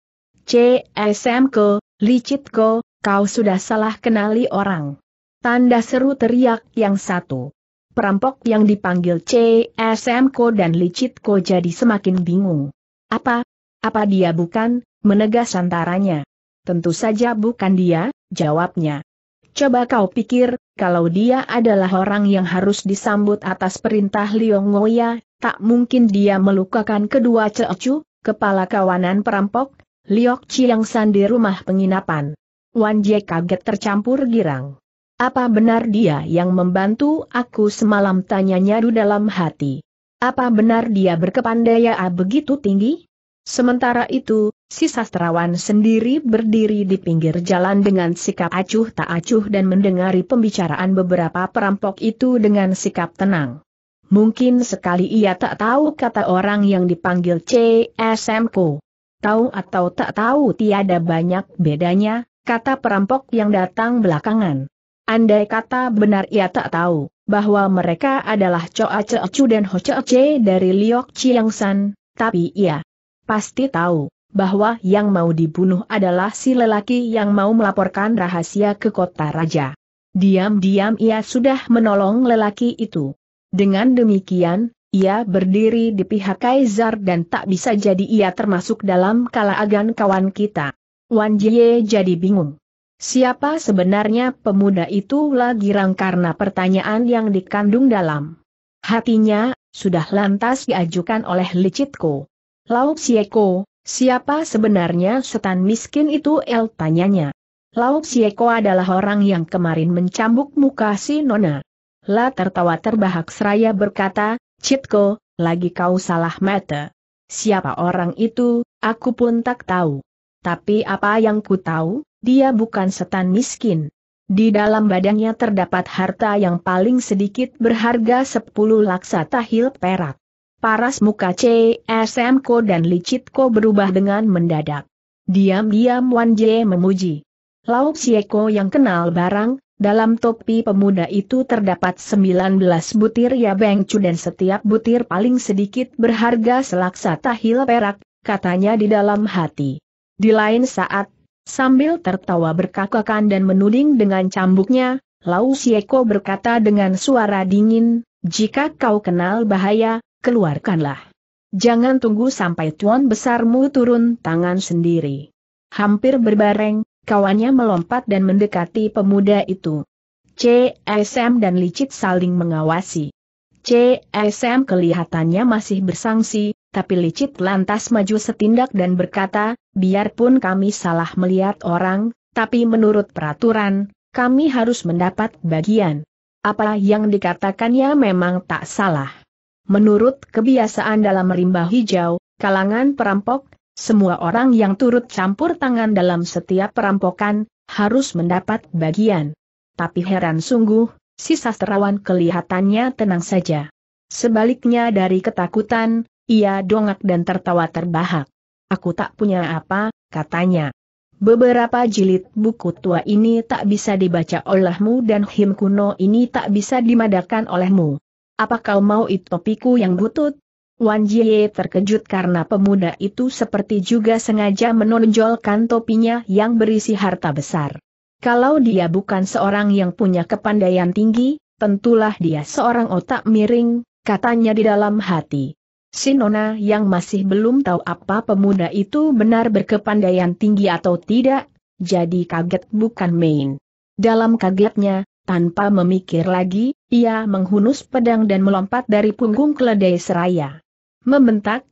S1: CSM ke, Licit ke, kau sudah salah kenali orang. Tanda seru teriak yang satu. Perampok yang dipanggil CSM Ko dan Licit Ko jadi semakin bingung. Apa? Apa dia bukan? Menegas antaranya. Tentu saja bukan dia, jawabnya. Coba kau pikir, kalau dia adalah orang yang harus disambut atas perintah Liong Ngoya, tak mungkin dia melukakan kedua Ceocu, kepala kawanan perampok, Liok Chiang San di rumah penginapan. Wan Jie kaget tercampur girang. Apa benar dia yang membantu aku semalam tanyanya nyadu dalam hati? Apa benar dia berkepandaian begitu tinggi? Sementara itu, si sastrawan sendiri berdiri di pinggir jalan dengan sikap acuh tak acuh dan mendengari pembicaraan beberapa perampok itu dengan sikap tenang. Mungkin sekali ia tak tahu kata orang yang dipanggil CSMKO. Tahu atau tak tahu tiada banyak bedanya, kata perampok yang datang belakangan. Andai kata benar ia tak tahu bahwa mereka adalah Choa Chu dan Ho Che dari Liok Chiang San, tapi ia pasti tahu bahwa yang mau dibunuh adalah si lelaki yang mau melaporkan rahasia ke kota raja. Diam-diam ia sudah menolong lelaki itu. Dengan demikian, ia berdiri di pihak Kaisar dan tak bisa jadi ia termasuk dalam kalangan kawan kita. Wan Jie jadi bingung. Siapa sebenarnya pemuda itu lagi rang karena pertanyaan yang dikandung dalam hatinya, sudah lantas diajukan oleh Licitko. Lauk Sieko, siapa sebenarnya setan miskin itu El tanyanya. Lauk Sieko adalah orang yang kemarin mencambuk muka si Nona. La tertawa terbahak seraya berkata, Citko, lagi kau salah mata. Siapa orang itu, aku pun tak tahu. Tapi apa yang ku tahu? dia bukan setan miskin. Di dalam badannya terdapat harta yang paling sedikit berharga 10 laksa tahil perak. Paras muka CSM Ko dan Licitko berubah dengan mendadak. Diam-diam Wan Jie memuji. Lauk Sieko yang kenal barang, dalam topi pemuda itu terdapat 19 butir ya bengcu dan setiap butir paling sedikit berharga selaksa tahil perak, katanya di dalam hati. Di lain saat, Sambil tertawa berkakakan dan menuding dengan cambuknya, Lau Sieko berkata dengan suara dingin, jika kau kenal bahaya, keluarkanlah. Jangan tunggu sampai tuan besarmu turun tangan sendiri. Hampir berbareng, kawannya melompat dan mendekati pemuda itu. CSM dan licit saling mengawasi. CSM kelihatannya masih bersangsi, tapi licit lantas maju setindak dan berkata, biarpun kami salah melihat orang, tapi menurut peraturan, kami harus mendapat bagian. Apa yang dikatakannya memang tak salah. Menurut kebiasaan dalam rimba hijau, kalangan perampok, semua orang yang turut campur tangan dalam setiap perampokan, harus mendapat bagian. Tapi heran sungguh, si sastrawan kelihatannya tenang saja. Sebaliknya dari ketakutan, ia dongak dan tertawa terbahak aku tak punya apa, katanya. Beberapa jilid buku tua ini tak bisa dibaca olehmu dan him kuno ini tak bisa dimadakan olehmu. Apa kau mau itu topiku yang butut? Wan Jie terkejut karena pemuda itu seperti juga sengaja menonjolkan topinya yang berisi harta besar. Kalau dia bukan seorang yang punya kepandaian tinggi, tentulah dia seorang otak miring, katanya di dalam hati. Sinona yang masih belum tahu apa pemuda itu benar berkepandaian tinggi atau tidak, jadi kaget bukan main. Dalam kagetnya, tanpa memikir lagi, ia menghunus pedang dan melompat dari punggung keledai seraya. Membentak,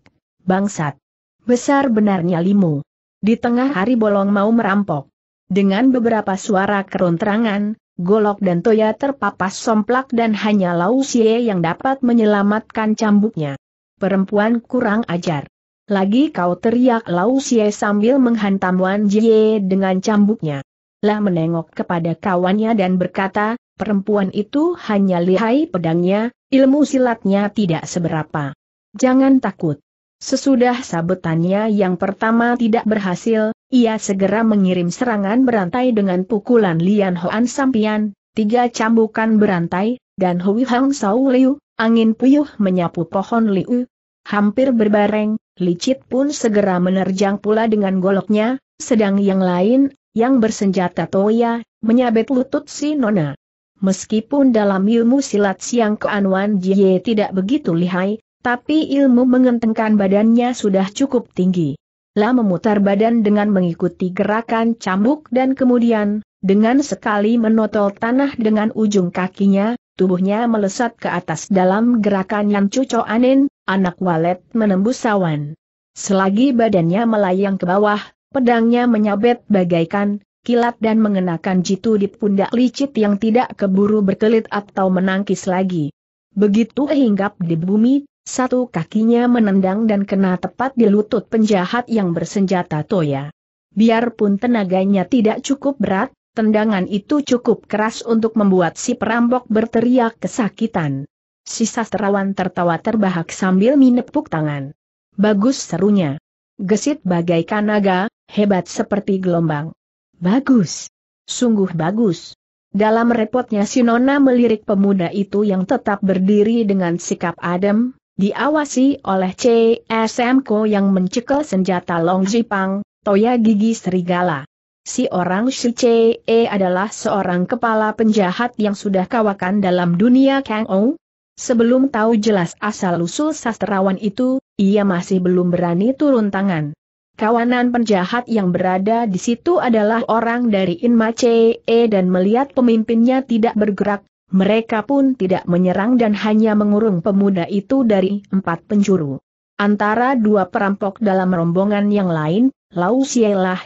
S1: bangsat. Besar benarnya limu. Di tengah hari bolong mau merampok. Dengan beberapa suara kerontrangan, golok dan toya terpapas somplak dan hanya Lausie yang dapat menyelamatkan cambuknya perempuan kurang ajar. Lagi kau teriak Lau Xie sambil menghantam Wan Jie dengan cambuknya. Lah menengok kepada kawannya dan berkata, perempuan itu hanya lihai pedangnya, ilmu silatnya tidak seberapa. Jangan takut. Sesudah sabetannya yang pertama tidak berhasil, ia segera mengirim serangan berantai dengan pukulan Lian Hoan Sampian, tiga cambukan berantai, dan Hui Hang Sau Liu, angin puyuh menyapu pohon liu, Hampir berbareng, licit pun segera menerjang pula dengan goloknya, sedang yang lain, yang bersenjata Toya, menyabet lutut si Nona. Meskipun dalam ilmu silat siang keanuan Jie tidak begitu lihai, tapi ilmu mengentengkan badannya sudah cukup tinggi. La memutar badan dengan mengikuti gerakan cambuk dan kemudian, dengan sekali menotol tanah dengan ujung kakinya, tubuhnya melesat ke atas dalam gerakan yang cucu Anin. Anak walet menembus awan. Selagi badannya melayang ke bawah, pedangnya menyabet bagaikan kilat dan mengenakan jitu di pundak licit yang tidak keburu berkelit atau menangkis lagi. Begitu hinggap di bumi, satu kakinya menendang dan kena tepat di lutut penjahat yang bersenjata toya. Biarpun tenaganya tidak cukup berat, tendangan itu cukup keras untuk membuat si perampok berteriak kesakitan. Si sastrawan tertawa terbahak sambil menepuk tangan. Bagus serunya. Gesit bagaikan naga, hebat seperti gelombang. Bagus. Sungguh bagus. Dalam repotnya si Nona melirik pemuda itu yang tetap berdiri dengan sikap adem, diawasi oleh CSM Ko yang mencekel senjata Long Jipang, toya gigi serigala. Si orang Shi Che adalah seorang kepala penjahat yang sudah kawakan dalam dunia Kang Ou, Sebelum tahu jelas asal-usul sastrawan itu, ia masih belum berani turun tangan. Kawanan penjahat yang berada di situ adalah orang dari Inma CE dan melihat pemimpinnya tidak bergerak, mereka pun tidak menyerang dan hanya mengurung pemuda itu dari empat penjuru. Antara dua perampok dalam rombongan yang lain, Lau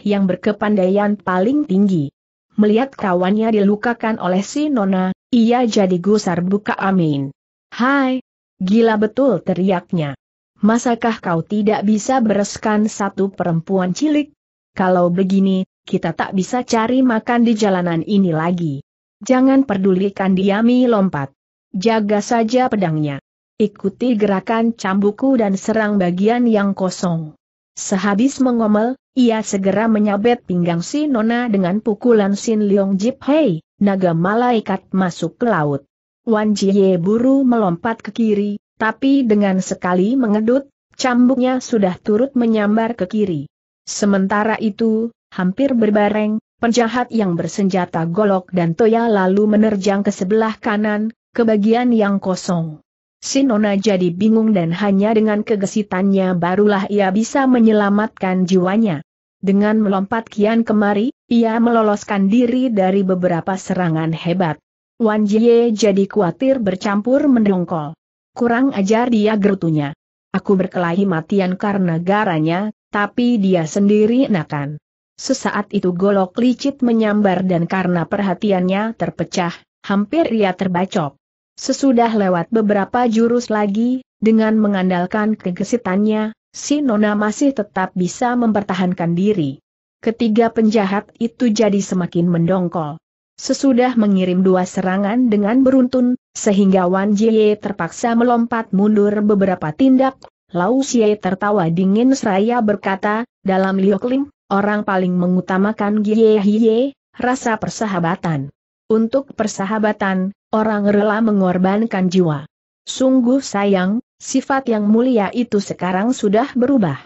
S1: yang berkepandaian paling tinggi. Melihat kawannya dilukakan oleh si Nona, ia jadi gusar buka amin. Hai! Gila betul teriaknya. Masakah kau tidak bisa bereskan satu perempuan cilik? Kalau begini, kita tak bisa cari makan di jalanan ini lagi. Jangan pedulikan diami lompat. Jaga saja pedangnya. Ikuti gerakan cambuku dan serang bagian yang kosong. Sehabis mengomel, ia segera menyabet pinggang si Nona dengan pukulan Sin Leong Jip Hei, naga malaikat masuk ke laut. Wan Jie buru melompat ke kiri, tapi dengan sekali mengedut, cambuknya sudah turut menyambar ke kiri. Sementara itu, hampir berbareng, penjahat yang bersenjata golok dan toya lalu menerjang ke sebelah kanan, ke bagian yang kosong. Sinona jadi bingung dan hanya dengan kegesitannya barulah ia bisa menyelamatkan jiwanya. Dengan melompat kian kemari, ia meloloskan diri dari beberapa serangan hebat. Wan Jie jadi khawatir bercampur mendongkol. Kurang ajar dia gerutunya. Aku berkelahi matian karena garanya, tapi dia sendiri nakan. Sesaat itu golok licit menyambar dan karena perhatiannya terpecah, hampir ia terbacok. Sesudah lewat beberapa jurus lagi, dengan mengandalkan kegesitannya, si Nona masih tetap bisa mempertahankan diri. Ketiga penjahat itu jadi semakin mendongkol. Sesudah mengirim dua serangan dengan beruntun, sehingga Wan Jie terpaksa melompat mundur beberapa tindak, Lau Xie tertawa dingin seraya berkata, dalam Liokling, orang paling mengutamakan Jie Hie, rasa persahabatan. Untuk persahabatan, orang rela mengorbankan jiwa. Sungguh sayang, sifat yang mulia itu sekarang sudah berubah.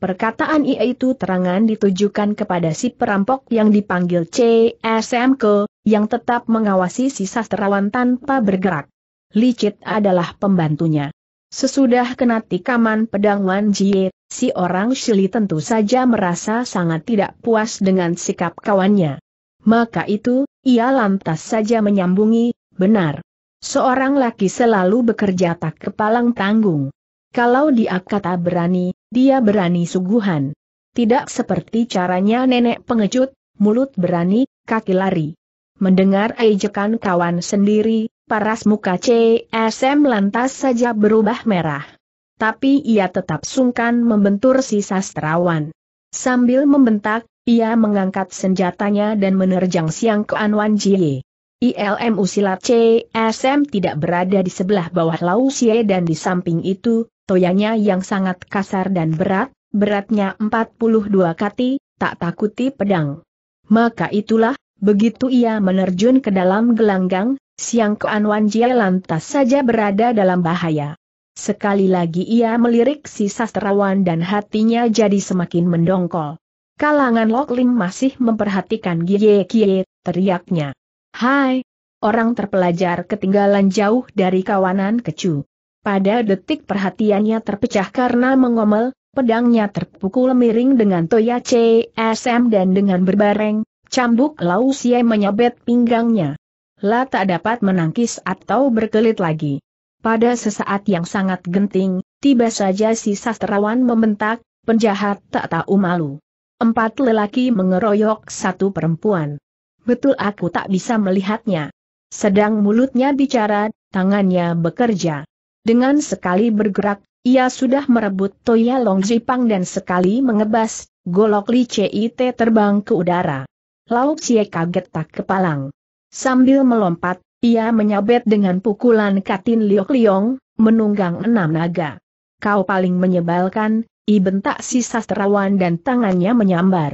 S1: Perkataan ia itu terangan ditujukan kepada si perampok yang dipanggil CSM Ko, yang tetap mengawasi si sastrawan tanpa bergerak. Licit adalah pembantunya. Sesudah kena tikaman pedang Wan Jie, si orang Shili tentu saja merasa sangat tidak puas dengan sikap kawannya. Maka itu, ia lantas saja menyambungi, benar. Seorang laki selalu bekerja tak kepalang tanggung. Kalau dia kata berani, dia berani suguhan. Tidak seperti caranya nenek pengecut, mulut berani, kaki lari. Mendengar ejekan kawan sendiri, paras muka CSM lantas saja berubah merah. Tapi ia tetap sungkan membentur si sastrawan. Sambil membentak, ia mengangkat senjatanya dan menerjang siang ke Anwan Jie. ILM usilat CSM tidak berada di sebelah bawah Lausie dan di samping itu, toyanya yang sangat kasar dan berat, beratnya 42 kati, tak takuti pedang. Maka itulah, begitu ia menerjun ke dalam gelanggang, Siang Koan Wan Jie lantas saja berada dalam bahaya. Sekali lagi ia melirik si sastrawan dan hatinya jadi semakin mendongkol. Kalangan Lok masih memperhatikan Gie Gie, teriaknya. Hai, orang terpelajar ketinggalan jauh dari kawanan kecuh. Pada detik perhatiannya terpecah karena mengomel, pedangnya terpukul miring dengan Toya CSM dan dengan berbareng, cambuk Lausie menyabet pinggangnya. La tak dapat menangkis atau berkelit lagi. Pada sesaat yang sangat genting, tiba saja si sastrawan membentak, penjahat tak tahu malu. Empat lelaki mengeroyok satu perempuan. Betul aku tak bisa melihatnya. Sedang mulutnya bicara, tangannya bekerja. Dengan sekali bergerak, ia sudah merebut Toya Long Jipang dan sekali mengebas, golok Li Cit terbang ke udara. Lauk Cie kaget tak kepalang. Sambil melompat, ia menyabet dengan pukulan Katin Liok Liong, menunggang enam naga. Kau paling menyebalkan, ibentak bentak si sastrawan dan tangannya menyambar.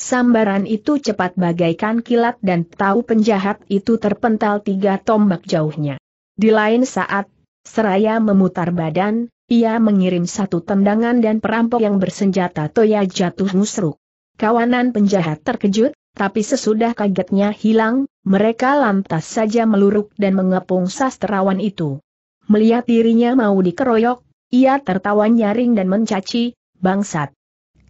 S1: Sambaran itu cepat bagaikan kilat dan tahu penjahat itu terpental tiga tombak jauhnya. Di lain saat, Seraya memutar badan, ia mengirim satu tendangan dan perampok yang bersenjata Toya jatuh musruk. Kawanan penjahat terkejut, tapi sesudah kagetnya hilang, mereka lantas saja meluruk dan mengepung sastrawan itu. Melihat dirinya mau dikeroyok, ia tertawa nyaring dan mencaci, bangsat.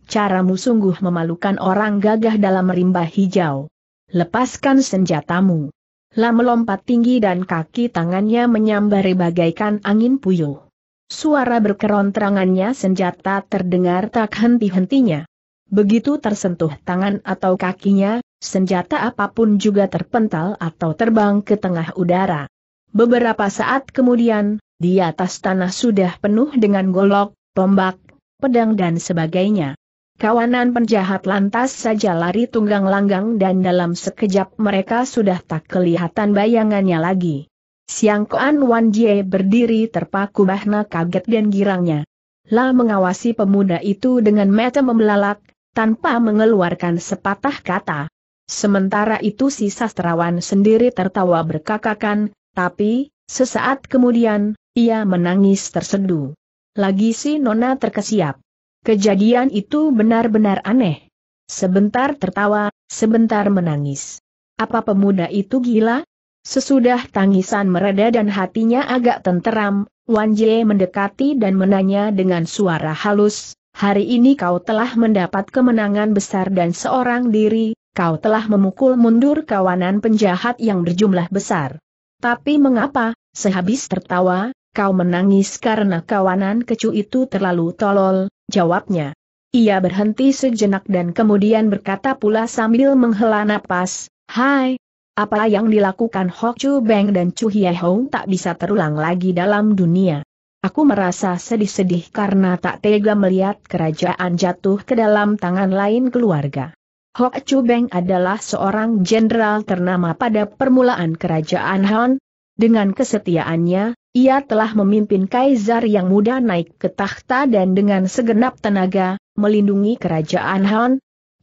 S1: Caramu sungguh memalukan orang gagah dalam rimba hijau. Lepaskan senjatamu. Lah melompat tinggi dan kaki tangannya menyambari bagaikan angin puyuh. Suara berkerontrangannya senjata terdengar tak henti-hentinya. Begitu tersentuh tangan atau kakinya, senjata apapun juga terpental atau terbang ke tengah udara. Beberapa saat kemudian, di atas tanah sudah penuh dengan golok, tombak, pedang dan sebagainya. Kawanan penjahat lantas saja lari tunggang langgang dan dalam sekejap mereka sudah tak kelihatan bayangannya lagi. Siang Koan Wan Jie berdiri terpaku bahna kaget dan girangnya. La mengawasi pemuda itu dengan mata membelalak, tanpa mengeluarkan sepatah kata. Sementara itu si sastrawan sendiri tertawa berkakakan, tapi, sesaat kemudian, ia menangis terseduh. Lagi si Nona terkesiap. Kejadian itu benar-benar aneh. Sebentar tertawa, sebentar menangis. Apa pemuda itu gila? Sesudah tangisan mereda dan hatinya agak tenteram, Wan Jie mendekati dan menanya dengan suara halus, hari ini kau telah mendapat kemenangan besar dan seorang diri, kau telah memukul mundur kawanan penjahat yang berjumlah besar. Tapi mengapa, sehabis tertawa, Kau menangis karena kawanan kecu itu terlalu tolol, jawabnya. Ia berhenti sejenak dan kemudian berkata pula sambil menghela napas, Hai, apa yang dilakukan Hok Chu Beng dan Chu Hie Hong tak bisa terulang lagi dalam dunia. Aku merasa sedih-sedih karena tak tega melihat kerajaan jatuh ke dalam tangan lain keluarga. Hok Chu Beng adalah seorang jenderal ternama pada permulaan kerajaan Han, dengan kesetiaannya, ia telah memimpin kaisar yang muda naik ke tahta dan dengan segenap tenaga, melindungi kerajaan Han.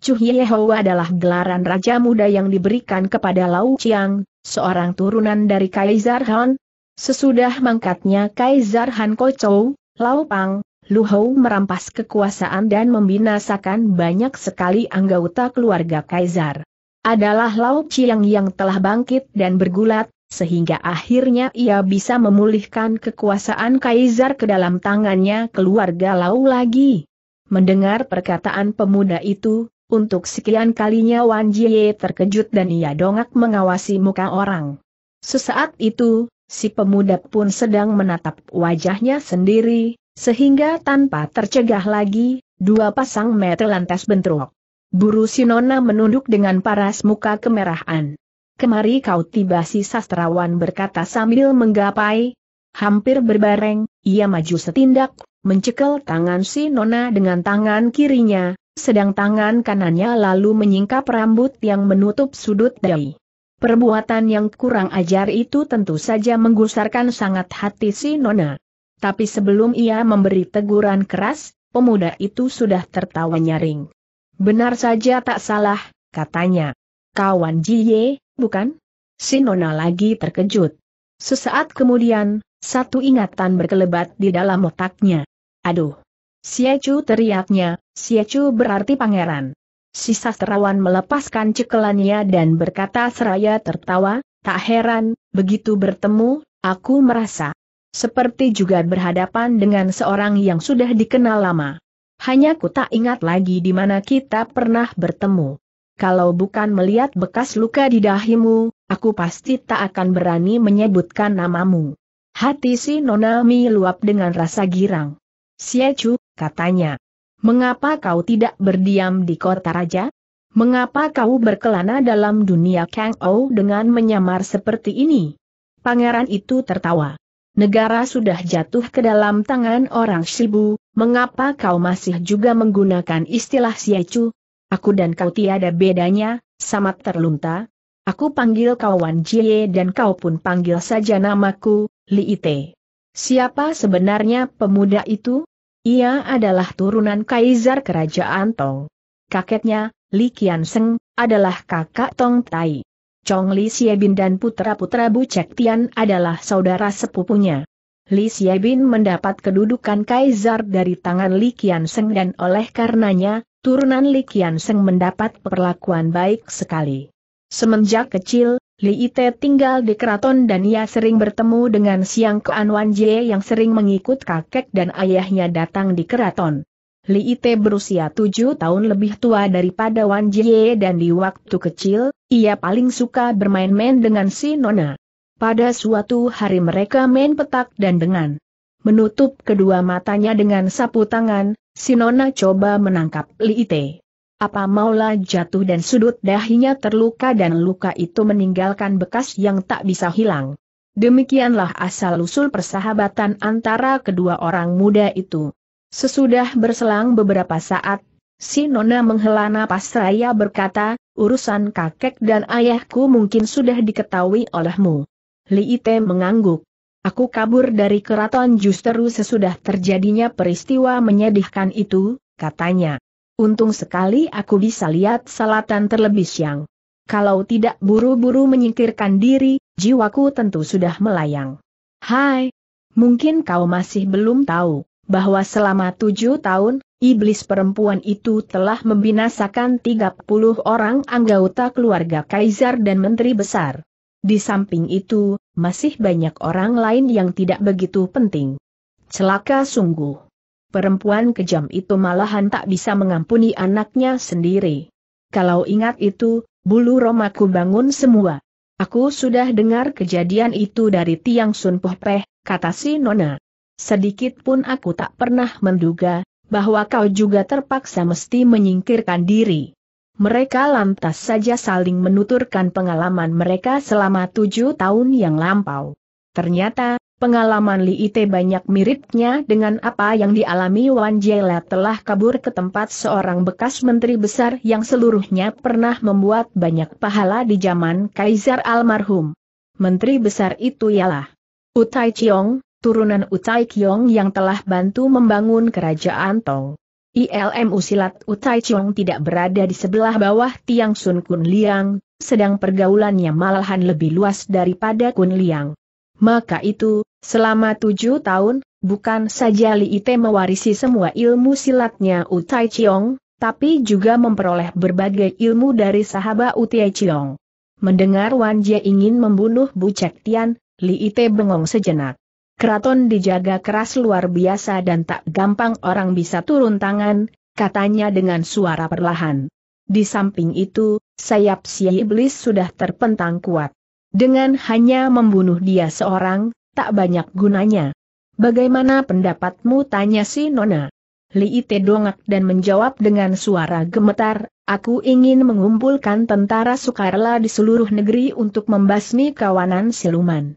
S1: Chu Yehou adalah gelaran raja muda yang diberikan kepada Lau Chiang, seorang turunan dari Kaisar Han. Sesudah mangkatnya Kaisar Han Kocou, Lau Pang, Lu Hou merampas kekuasaan dan membinasakan banyak sekali anggota keluarga Kaisar. Adalah Lau Chiang yang telah bangkit dan bergulat, sehingga akhirnya ia bisa memulihkan kekuasaan Kaisar ke dalam tangannya keluarga Lau lagi. Mendengar perkataan pemuda itu, untuk sekian kalinya Wan Jie terkejut dan ia dongak mengawasi muka orang. Sesaat itu, si pemuda pun sedang menatap wajahnya sendiri, sehingga tanpa tercegah lagi, dua pasang mata lantas bentrok. Buru Sinona menunduk dengan paras muka kemerahan. Kemari kau tiba si sastrawan berkata sambil menggapai. Hampir berbareng, ia maju setindak, mencekel tangan si Nona dengan tangan kirinya, sedang tangan kanannya lalu menyingkap rambut yang menutup sudut dahi. Perbuatan yang kurang ajar itu tentu saja menggusarkan sangat hati si Nona. Tapi sebelum ia memberi teguran keras, pemuda itu sudah tertawa nyaring. Benar saja tak salah, katanya. Kawan Jiye, bukan? Si Nona lagi terkejut. Sesaat kemudian, satu ingatan berkelebat di dalam otaknya. Aduh! Siacu teriaknya, Siacu berarti pangeran. Si sastrawan melepaskan cekelannya dan berkata seraya tertawa, tak heran, begitu bertemu, aku merasa seperti juga berhadapan dengan seorang yang sudah dikenal lama. Hanya ku tak ingat lagi di mana kita pernah bertemu kalau bukan melihat bekas luka di dahimu, aku pasti tak akan berani menyebutkan namamu. Hati si Nonami luap dengan rasa girang. Siecu, katanya. Mengapa kau tidak berdiam di kota raja? Mengapa kau berkelana dalam dunia Kang Ou dengan menyamar seperti ini? Pangeran itu tertawa. Negara sudah jatuh ke dalam tangan orang Shibu, mengapa kau masih juga menggunakan istilah Siecu? Aku dan kau tiada bedanya, sama terlunta. Aku panggil kawan Jie dan kau pun panggil saja namaku, Li Ite. Siapa sebenarnya pemuda itu? Ia adalah turunan Kaisar Kerajaan Tong. Kakeknya, Li Qian Seng, adalah kakak Tong Tai. Chong Li Xiebin dan putra-putra Bu Cek Tian adalah saudara sepupunya. Li Xiebin mendapat kedudukan kaisar dari tangan Li Qianseng dan oleh karenanya, turunan Li Qianseng mendapat perlakuan baik sekali. Semenjak kecil, Li Ite tinggal di keraton dan ia sering bertemu dengan Siang Kuan Wan Jie yang sering mengikut kakek dan ayahnya datang di keraton. Li Ite berusia tujuh tahun lebih tua daripada Wan Jie dan di waktu kecil, ia paling suka bermain-main dengan si Nona. Pada suatu hari mereka main petak dan dengan menutup kedua matanya dengan sapu tangan, Sinona coba menangkap Liite. Apa maulah jatuh dan sudut dahinya terluka dan luka itu meninggalkan bekas yang tak bisa hilang. Demikianlah asal-usul persahabatan antara kedua orang muda itu. Sesudah berselang beberapa saat, si Nona menghela napas raya berkata, urusan kakek dan ayahku mungkin sudah diketahui olehmu. Li Ite mengangguk. Aku kabur dari keraton justru sesudah terjadinya peristiwa menyedihkan itu, katanya. Untung sekali aku bisa lihat selatan terlebih siang. Kalau tidak buru-buru menyingkirkan diri, jiwaku tentu sudah melayang. Hai, mungkin kau masih belum tahu, bahwa selama tujuh tahun, iblis perempuan itu telah membinasakan 30 orang anggota keluarga kaisar dan menteri besar. Di samping itu, masih banyak orang lain yang tidak begitu penting. Celaka sungguh. Perempuan kejam itu malahan tak bisa mengampuni anaknya sendiri. Kalau ingat itu, bulu romaku bangun semua. Aku sudah dengar kejadian itu dari Tiang Sun Poh Peh, kata si Nona. Sedikit pun aku tak pernah menduga, bahwa kau juga terpaksa mesti menyingkirkan diri. Mereka lantas saja saling menuturkan pengalaman mereka selama tujuh tahun yang lampau. Ternyata, pengalaman Li Ite banyak miripnya dengan apa yang dialami Wan Jela telah kabur ke tempat seorang bekas menteri besar yang seluruhnya pernah membuat banyak pahala di zaman Kaisar almarhum. Menteri besar itu ialah Utai Chiong, turunan Utai Kyong yang telah bantu membangun kerajaan Tong. ILMU silat Utai Chong tidak berada di sebelah bawah tiang Sun Kun Liang, sedang pergaulannya malahan lebih luas daripada Kun Liang. Maka itu, selama tujuh tahun, bukan saja Li Ite mewarisi semua ilmu silatnya Utai Chong, tapi juga memperoleh berbagai ilmu dari sahabat Utai Chong. Mendengar Wan Jie ingin membunuh Bu Cek Tian, Li Ite bengong sejenak. Keraton dijaga keras luar biasa dan tak gampang orang bisa turun tangan, katanya dengan suara perlahan. Di samping itu, sayap si iblis sudah terpentang kuat. Dengan hanya membunuh dia seorang, tak banyak gunanya. Bagaimana pendapatmu tanya si Nona? Li Ite dongak dan menjawab dengan suara gemetar, aku ingin mengumpulkan tentara Sukarela di seluruh negeri untuk membasmi kawanan siluman.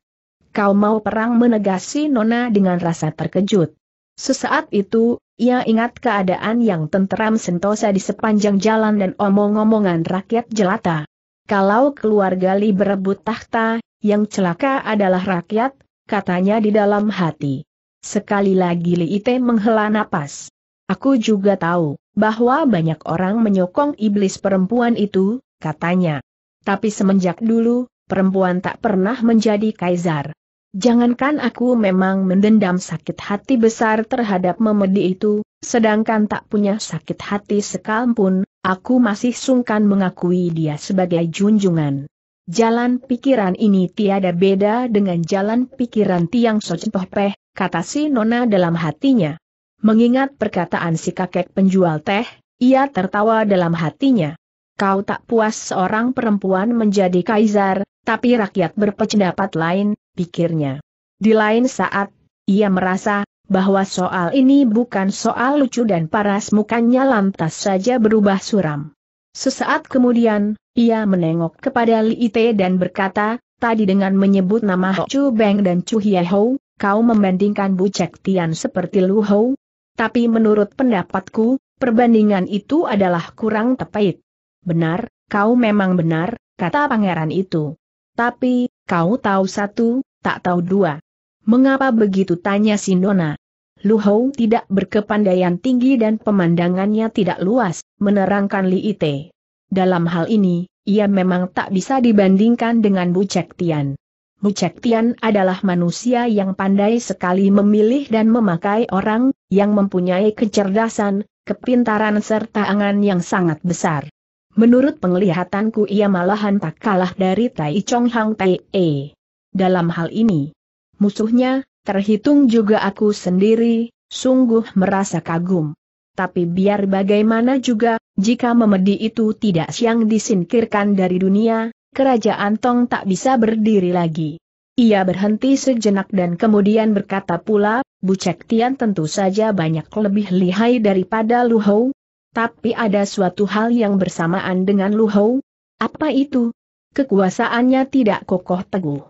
S1: Kau mau perang menegasi Nona dengan rasa terkejut. Sesaat itu, ia ingat keadaan yang tenteram sentosa di sepanjang jalan dan omong-omongan rakyat jelata. Kalau keluarga Li berebut tahta, yang celaka adalah rakyat, katanya di dalam hati. Sekali lagi Li Ite menghela napas. Aku juga tahu, bahwa banyak orang menyokong iblis perempuan itu, katanya. Tapi semenjak dulu, perempuan tak pernah menjadi kaisar. Jangankan aku memang mendendam sakit hati besar terhadap memedi itu, sedangkan tak punya sakit hati sekalipun, aku masih sungkan mengakui dia sebagai junjungan. Jalan pikiran ini tiada beda dengan jalan pikiran tiang Socepoh teh, kata si Nona dalam hatinya. Mengingat perkataan si kakek penjual teh, ia tertawa dalam hatinya. Kau tak puas seorang perempuan menjadi kaisar, tapi rakyat berpendapat lain, pikirnya. Di lain saat, ia merasa, bahwa soal ini bukan soal lucu dan paras mukanya lantas saja berubah suram. Sesaat kemudian, ia menengok kepada Li Ite dan berkata, tadi dengan menyebut nama Ho Chu Beng dan Chu Hie Ho, kau membandingkan Bu Cek Tian seperti Lu Ho. Tapi menurut pendapatku, perbandingan itu adalah kurang tepat. Benar, kau memang benar, kata pangeran itu. Tapi, kau tahu satu, tak tahu dua. Mengapa begitu tanya Sindona? Luhou tidak berkepandaian tinggi dan pemandangannya tidak luas, menerangkan Li Ite. Dalam hal ini, ia memang tak bisa dibandingkan dengan Bu Cek Tian. Bu Cek adalah manusia yang pandai sekali memilih dan memakai orang, yang mempunyai kecerdasan, kepintaran serta angan yang sangat besar. Menurut penglihatanku ia malahan tak kalah dari Tai Chong Hang Tai E. Dalam hal ini, musuhnya, terhitung juga aku sendiri, sungguh merasa kagum. Tapi biar bagaimana juga, jika memedi itu tidak siang disingkirkan dari dunia, kerajaan Tong tak bisa berdiri lagi. Ia berhenti sejenak dan kemudian berkata pula, Bu Cek Tian tentu saja banyak lebih lihai daripada Lu Hou. Tapi ada suatu hal yang bersamaan dengan Lu Hou. Apa itu? Kekuasaannya tidak kokoh teguh.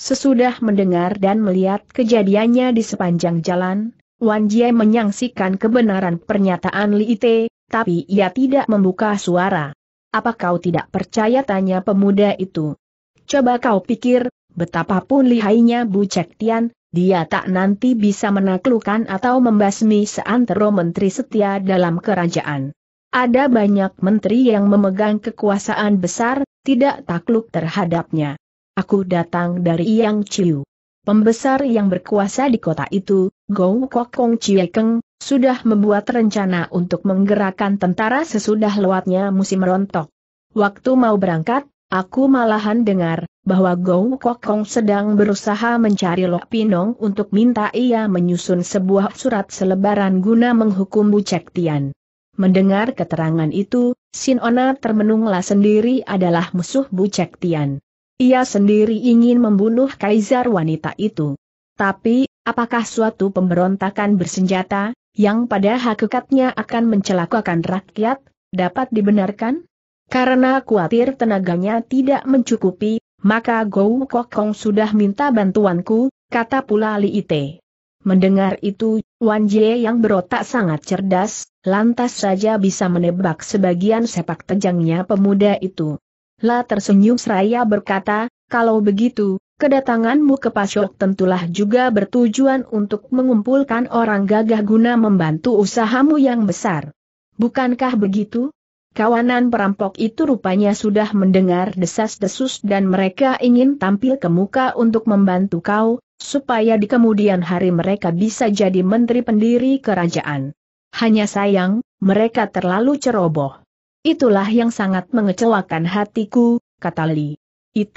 S1: Sesudah mendengar dan melihat kejadiannya di sepanjang jalan, Wan Jie menyaksikan kebenaran pernyataan Li Te, tapi ia tidak membuka suara. Apa kau tidak percaya tanya pemuda itu? Coba kau pikir, betapapun lihainya Bu Cek Tian, dia tak nanti bisa menaklukkan atau membasmi seantero menteri setia dalam kerajaan. Ada banyak menteri yang memegang kekuasaan besar, tidak takluk terhadapnya. Aku datang dari Yang Chiu. Pembesar yang berkuasa di kota itu, Gou Kokong Chiekeng, sudah membuat rencana untuk menggerakkan tentara sesudah lewatnya musim rontok. Waktu mau berangkat, Aku malahan dengar, bahwa Gou Kokong sedang berusaha mencari Lok Pinong untuk minta ia menyusun sebuah surat selebaran guna menghukum Bu Cek Tian. Mendengar keterangan itu, Ona termenunglah sendiri adalah musuh Bu Cek Tian. Ia sendiri ingin membunuh kaisar wanita itu. Tapi, apakah suatu pemberontakan bersenjata, yang pada hakikatnya akan mencelakakan rakyat, dapat dibenarkan? Karena khawatir tenaganya tidak mencukupi, maka Gou Kokong sudah minta bantuanku, kata pula Li Ite. Mendengar itu, Wan Jie yang berotak sangat cerdas, lantas saja bisa menebak sebagian sepak terjangnya pemuda itu. La tersenyum seraya berkata, kalau begitu, kedatanganmu ke Pasok tentulah juga bertujuan untuk mengumpulkan orang gagah guna membantu usahamu yang besar. Bukankah begitu? Kawanan perampok itu rupanya sudah mendengar desas-desus dan mereka ingin tampil ke muka untuk membantu kau, supaya di kemudian hari mereka bisa jadi menteri pendiri kerajaan. Hanya sayang, mereka terlalu ceroboh. Itulah yang sangat mengecewakan hatiku, kata Li. It.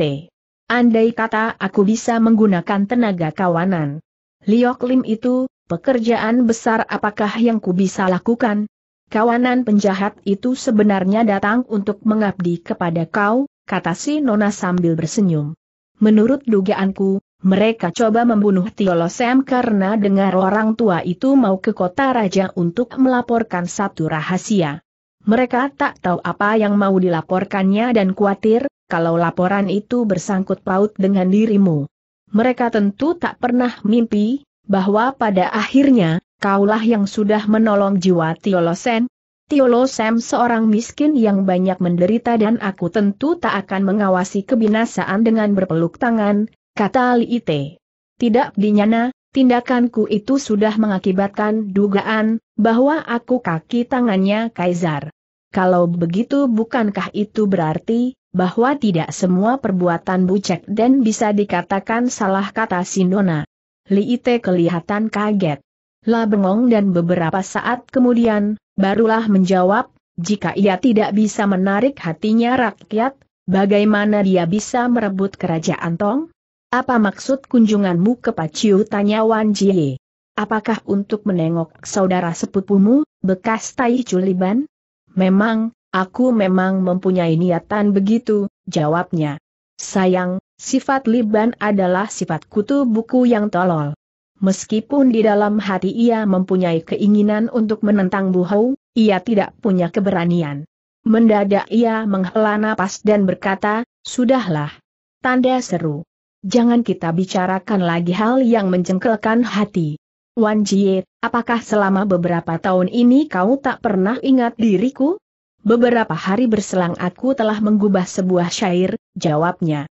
S1: Andai kata aku bisa menggunakan tenaga kawanan. Liok Lim itu, pekerjaan besar apakah yang ku bisa lakukan? kawanan penjahat itu sebenarnya datang untuk mengabdi kepada kau, kata si Nona sambil bersenyum. Menurut dugaanku, mereka coba membunuh Tiolo Sam karena dengar orang tua itu mau ke kota raja untuk melaporkan satu rahasia. Mereka tak tahu apa yang mau dilaporkannya dan khawatir, kalau laporan itu bersangkut paut dengan dirimu. Mereka tentu tak pernah mimpi, bahwa pada akhirnya, kaulah yang sudah menolong jiwa Tiolosen. Tiolosem seorang miskin yang banyak menderita dan aku tentu tak akan mengawasi kebinasaan dengan berpeluk tangan, kata Liite. Tidak dinyana, tindakanku itu sudah mengakibatkan dugaan, bahwa aku kaki tangannya Kaisar. Kalau begitu bukankah itu berarti, bahwa tidak semua perbuatan bucek dan bisa dikatakan salah kata Sindona? Liite kelihatan kaget. Lah bengong dan beberapa saat kemudian, barulah menjawab, jika ia tidak bisa menarik hatinya rakyat, bagaimana dia bisa merebut kerajaan Tong? Apa maksud kunjunganmu ke Paciu tanya Wan Jie? Apakah untuk menengok saudara sepupumu, bekas Tai Culiban? Memang, aku memang mempunyai niatan begitu, jawabnya. Sayang, sifat Liban adalah sifat kutu buku yang tolol meskipun di dalam hati ia mempunyai keinginan untuk menentang Bu Hou, ia tidak punya keberanian. Mendadak ia menghela napas dan berkata, Sudahlah. Tanda seru. Jangan kita bicarakan lagi hal yang menjengkelkan hati. Wan Jie, apakah selama beberapa tahun ini kau tak pernah ingat diriku? Beberapa hari berselang aku telah mengubah sebuah syair, jawabnya.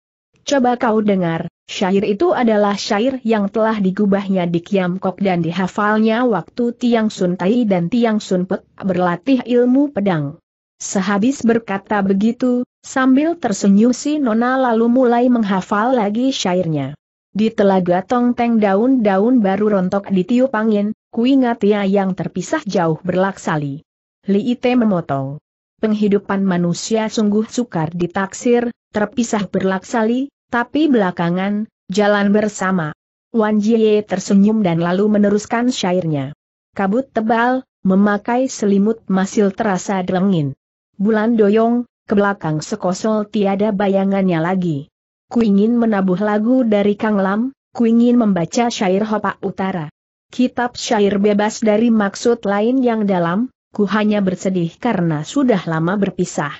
S1: Coba kau dengar, syair itu adalah syair yang telah digubahnya di kiamkok dan dihafalnya waktu Tiang Sun Tai dan Tiang Sun Pek berlatih ilmu pedang. Sehabis berkata begitu, sambil tersenyum si Nona lalu mulai menghafal lagi syairnya. Di telaga tong teng daun-daun baru rontok di tiup angin, kuingatia yang terpisah jauh berlaksali. Li Ite memotong. Penghidupan manusia sungguh sukar ditaksir, terpisah berlaksali, tapi belakangan, jalan bersama. Wan Jie tersenyum dan lalu meneruskan syairnya. Kabut tebal, memakai selimut masih terasa dengin. Bulan doyong, ke belakang sekosol tiada bayangannya lagi. Ku ingin menabuh lagu dari Kang Lam, ku ingin membaca syair Hopak Utara. Kitab syair bebas dari maksud lain yang dalam, ku hanya bersedih karena sudah lama berpisah.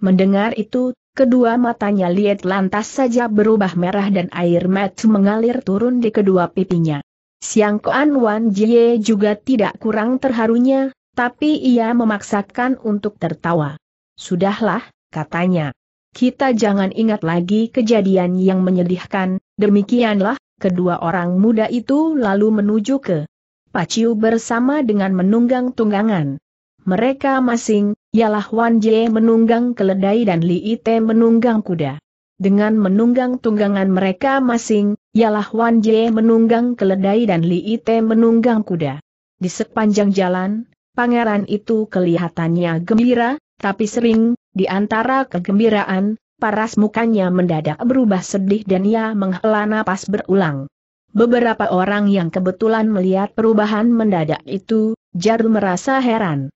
S1: Mendengar itu, Kedua matanya lihat lantas saja berubah merah dan air mata mengalir turun di kedua pipinya. Siang Koan Wan Jie juga tidak kurang terharunya, tapi ia memaksakan untuk tertawa. Sudahlah, katanya. Kita jangan ingat lagi kejadian yang menyedihkan, demikianlah, kedua orang muda itu lalu menuju ke Paciu bersama dengan menunggang tunggangan mereka masing, ialah Wan Jie menunggang keledai dan Li Ite menunggang kuda. Dengan menunggang tunggangan mereka masing, ialah Wan Jie menunggang keledai dan Li Ite menunggang kuda. Di sepanjang jalan, pangeran itu kelihatannya gembira, tapi sering, di antara kegembiraan, paras mukanya mendadak berubah sedih dan ia menghela napas berulang. Beberapa orang yang kebetulan melihat perubahan mendadak itu, jarum merasa heran.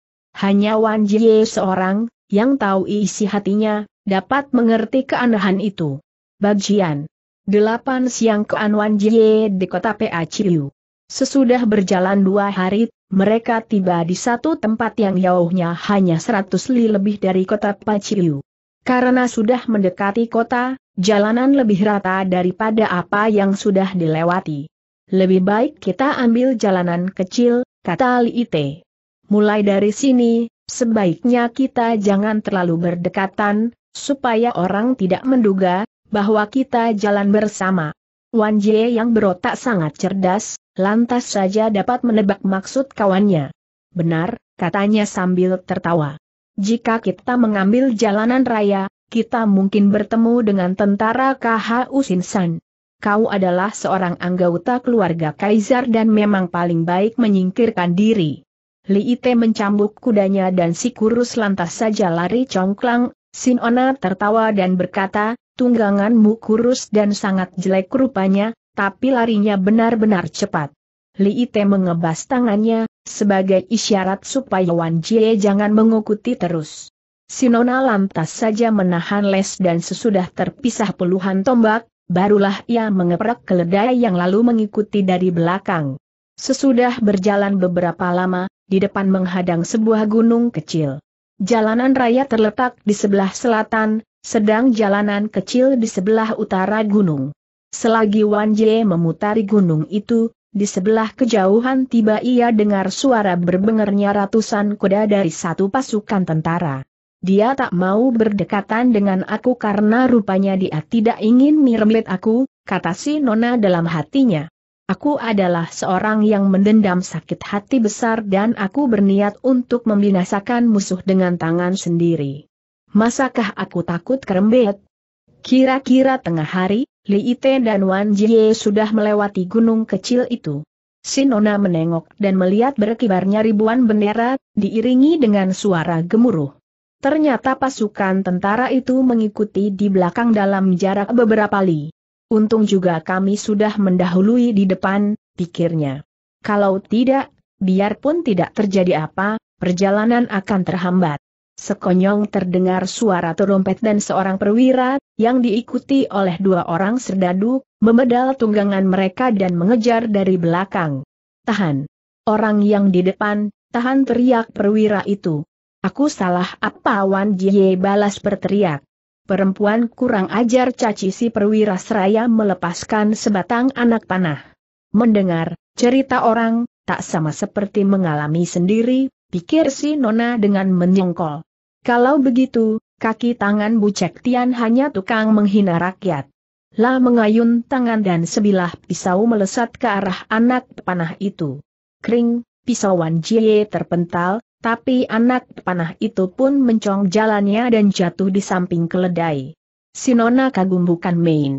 S1: Hanya Wan Jie seorang, yang tahu isi hatinya, dapat mengerti keanehan itu. Bagian 8 siang kean Wan Jie di kota Paciu. Sesudah berjalan dua hari, mereka tiba di satu tempat yang jauhnya hanya 100 li lebih dari kota Paciu. Karena sudah mendekati kota, jalanan lebih rata daripada apa yang sudah dilewati. Lebih baik kita ambil jalanan kecil, kata Li Ite. Mulai dari sini, sebaiknya kita jangan terlalu berdekatan, supaya orang tidak menduga bahwa kita jalan bersama. Wan Jie yang berotak sangat cerdas, lantas saja dapat menebak maksud kawannya. Benar, katanya sambil tertawa. Jika kita mengambil jalanan raya, kita mungkin bertemu dengan tentara KHU Sinsan. Kau adalah seorang anggota keluarga Kaisar dan memang paling baik menyingkirkan diri. Li Ite mencambuk kudanya dan si kurus lantas saja lari congklang, Sinona tertawa dan berkata, tungganganmu kurus dan sangat jelek rupanya, tapi larinya benar-benar cepat. Li Ite mengebas tangannya, sebagai isyarat supaya Wan Jie jangan mengikuti terus. Sinona lantas saja menahan les dan sesudah terpisah puluhan tombak, barulah ia mengeprak keledai yang lalu mengikuti dari belakang. Sesudah berjalan beberapa lama, di depan menghadang sebuah gunung kecil. Jalanan raya terletak di sebelah selatan, sedang jalanan kecil di sebelah utara gunung. Selagi Wan Jie memutari gunung itu, di sebelah kejauhan tiba ia dengar suara berbengernya ratusan kuda dari satu pasukan tentara. Dia tak mau berdekatan dengan aku karena rupanya dia tidak ingin miremlet aku, kata si Nona dalam hatinya. Aku adalah seorang yang mendendam sakit hati besar dan aku berniat untuk membinasakan musuh dengan tangan sendiri. Masakah aku takut kerembet? Kira-kira tengah hari, Li Ite dan Wan Jie sudah melewati gunung kecil itu. Sinona menengok dan melihat berkibarnya ribuan bendera, diiringi dengan suara gemuruh. Ternyata pasukan tentara itu mengikuti di belakang dalam jarak beberapa li. Untung juga kami sudah mendahului di depan, pikirnya. Kalau tidak, biarpun tidak terjadi apa, perjalanan akan terhambat. Sekonyong terdengar suara terompet dan seorang perwira, yang diikuti oleh dua orang serdadu, memedal tunggangan mereka dan mengejar dari belakang. Tahan. Orang yang di depan, tahan teriak perwira itu. Aku salah apa Wan Jie balas berteriak. Perempuan kurang ajar caci si perwira seraya melepaskan sebatang anak panah. Mendengar cerita orang, tak sama seperti mengalami sendiri, pikir si Nona dengan menyongkol. Kalau begitu, kaki tangan Cek Tian hanya tukang menghina rakyat. Lah mengayun tangan dan sebilah pisau melesat ke arah anak panah itu. Kring, pisauan Jie terpental, tapi anak panah itu pun mencong jalannya dan jatuh di samping keledai. Sinona kagum bukan main.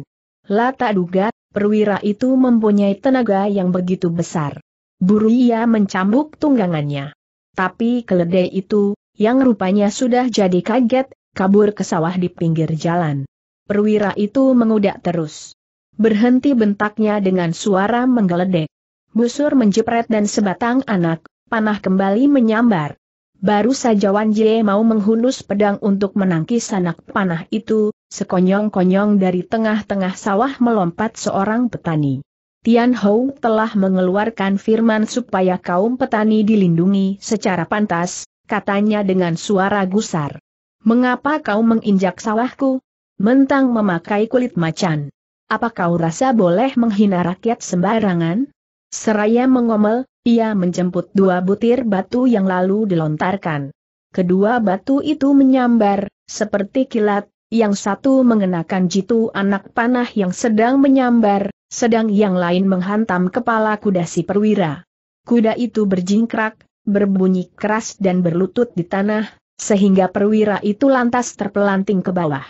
S1: Lata duga, perwira itu mempunyai tenaga yang begitu besar. Buru ia mencambuk tunggangannya. Tapi keledai itu, yang rupanya sudah jadi kaget, kabur ke sawah di pinggir jalan. Perwira itu mengudak terus. Berhenti bentaknya dengan suara menggeledek. Busur menjepret dan sebatang anak panah kembali menyambar. Baru saja Wan Jie mau menghunus pedang untuk menangkis anak panah itu, sekonyong-konyong dari tengah-tengah sawah melompat seorang petani. Tian Hou telah mengeluarkan firman supaya kaum petani dilindungi secara pantas, katanya dengan suara gusar. Mengapa kau menginjak sawahku? Mentang memakai kulit macan. Apa kau rasa boleh menghina rakyat sembarangan? Seraya mengomel, ia menjemput dua butir batu yang lalu dilontarkan. Kedua batu itu menyambar, seperti kilat, yang satu mengenakan jitu anak panah yang sedang menyambar, sedang yang lain menghantam kepala kuda si perwira. Kuda itu berjingkrak, berbunyi keras dan berlutut di tanah, sehingga perwira itu lantas terpelanting ke bawah.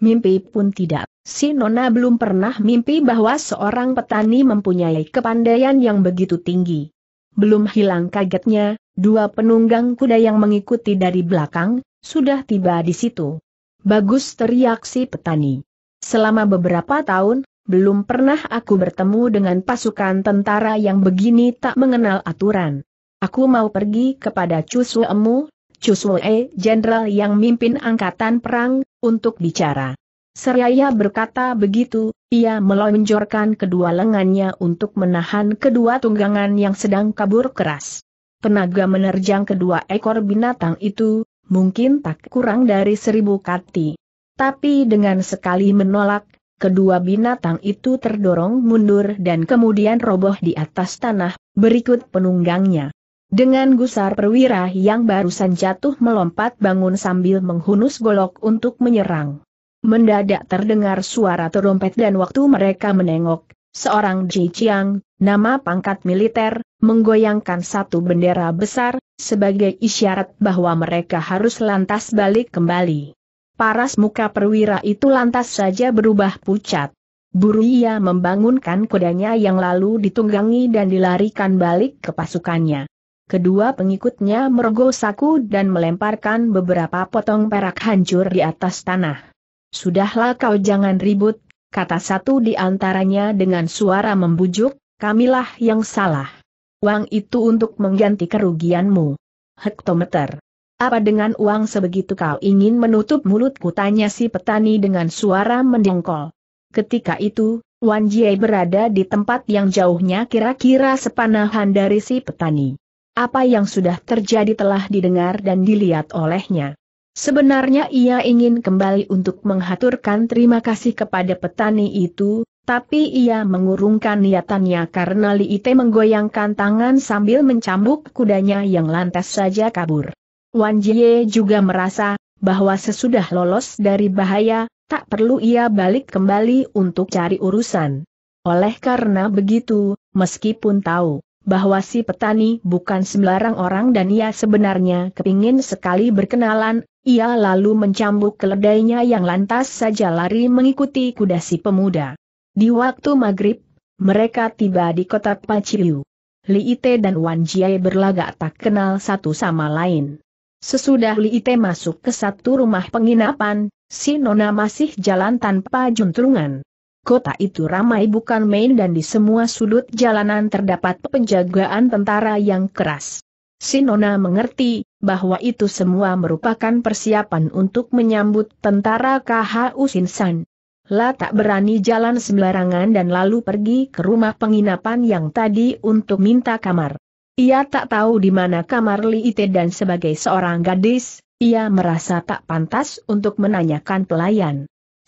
S1: Mimpi pun tidak. Si Nona belum pernah mimpi bahwa seorang petani mempunyai kepandaian yang begitu tinggi. Belum hilang kagetnya, dua penunggang kuda yang mengikuti dari belakang, sudah tiba di situ. Bagus teriak si petani. Selama beberapa tahun, belum pernah aku bertemu dengan pasukan tentara yang begini tak mengenal aturan. Aku mau pergi kepada Chusuemu, Chusue, Jenderal yang mimpin angkatan perang, untuk bicara. Seraya berkata begitu, ia melonjorkan kedua lengannya untuk menahan kedua tunggangan yang sedang kabur keras. Tenaga menerjang kedua ekor binatang itu, mungkin tak kurang dari seribu kati. Tapi dengan sekali menolak, kedua binatang itu terdorong mundur dan kemudian roboh di atas tanah, berikut penunggangnya. Dengan gusar perwira yang barusan jatuh melompat bangun sambil menghunus golok untuk menyerang. Mendadak terdengar suara terompet dan waktu mereka menengok, seorang Ji Chiang, nama pangkat militer, menggoyangkan satu bendera besar, sebagai isyarat bahwa mereka harus lantas balik kembali. Paras muka perwira itu lantas saja berubah pucat. Buru ia membangunkan kudanya yang lalu ditunggangi dan dilarikan balik ke pasukannya. Kedua pengikutnya merogoh saku dan melemparkan beberapa potong perak hancur di atas tanah. Sudahlah kau jangan ribut, kata satu di antaranya dengan suara membujuk, kamilah yang salah. Uang itu untuk mengganti kerugianmu. Hektometer. Apa dengan uang sebegitu kau ingin menutup mulutku tanya si petani dengan suara mendengkol. Ketika itu, Wan Jie berada di tempat yang jauhnya kira-kira sepanahan dari si petani. Apa yang sudah terjadi telah didengar dan dilihat olehnya. Sebenarnya ia ingin kembali untuk menghaturkan terima kasih kepada petani itu, tapi ia mengurungkan niatannya karena Li Liite menggoyangkan tangan sambil mencambuk kudanya yang lantas saja kabur. Wan Jie juga merasa, bahwa sesudah lolos dari bahaya, tak perlu ia balik kembali untuk cari urusan. Oleh karena begitu, meskipun tahu bahwa si petani bukan sembarang orang dan ia sebenarnya kepingin sekali berkenalan, ia lalu mencambuk keledainya yang lantas saja lari mengikuti kuda si pemuda. Di waktu maghrib, mereka tiba di kota Paciu. Li Ite dan Wan Jiai berlagak tak kenal satu sama lain. Sesudah Li Ite masuk ke satu rumah penginapan, si Nona masih jalan tanpa juntrungan. Kota itu ramai bukan main dan di semua sudut jalanan terdapat penjagaan tentara yang keras. Si Nona mengerti, bahwa itu semua merupakan persiapan untuk menyambut tentara KHU Sinsan. La tak berani jalan sembarangan dan lalu pergi ke rumah penginapan yang tadi untuk minta kamar. Ia tak tahu di mana kamar Li Ite dan sebagai seorang gadis, ia merasa tak pantas untuk menanyakan pelayan.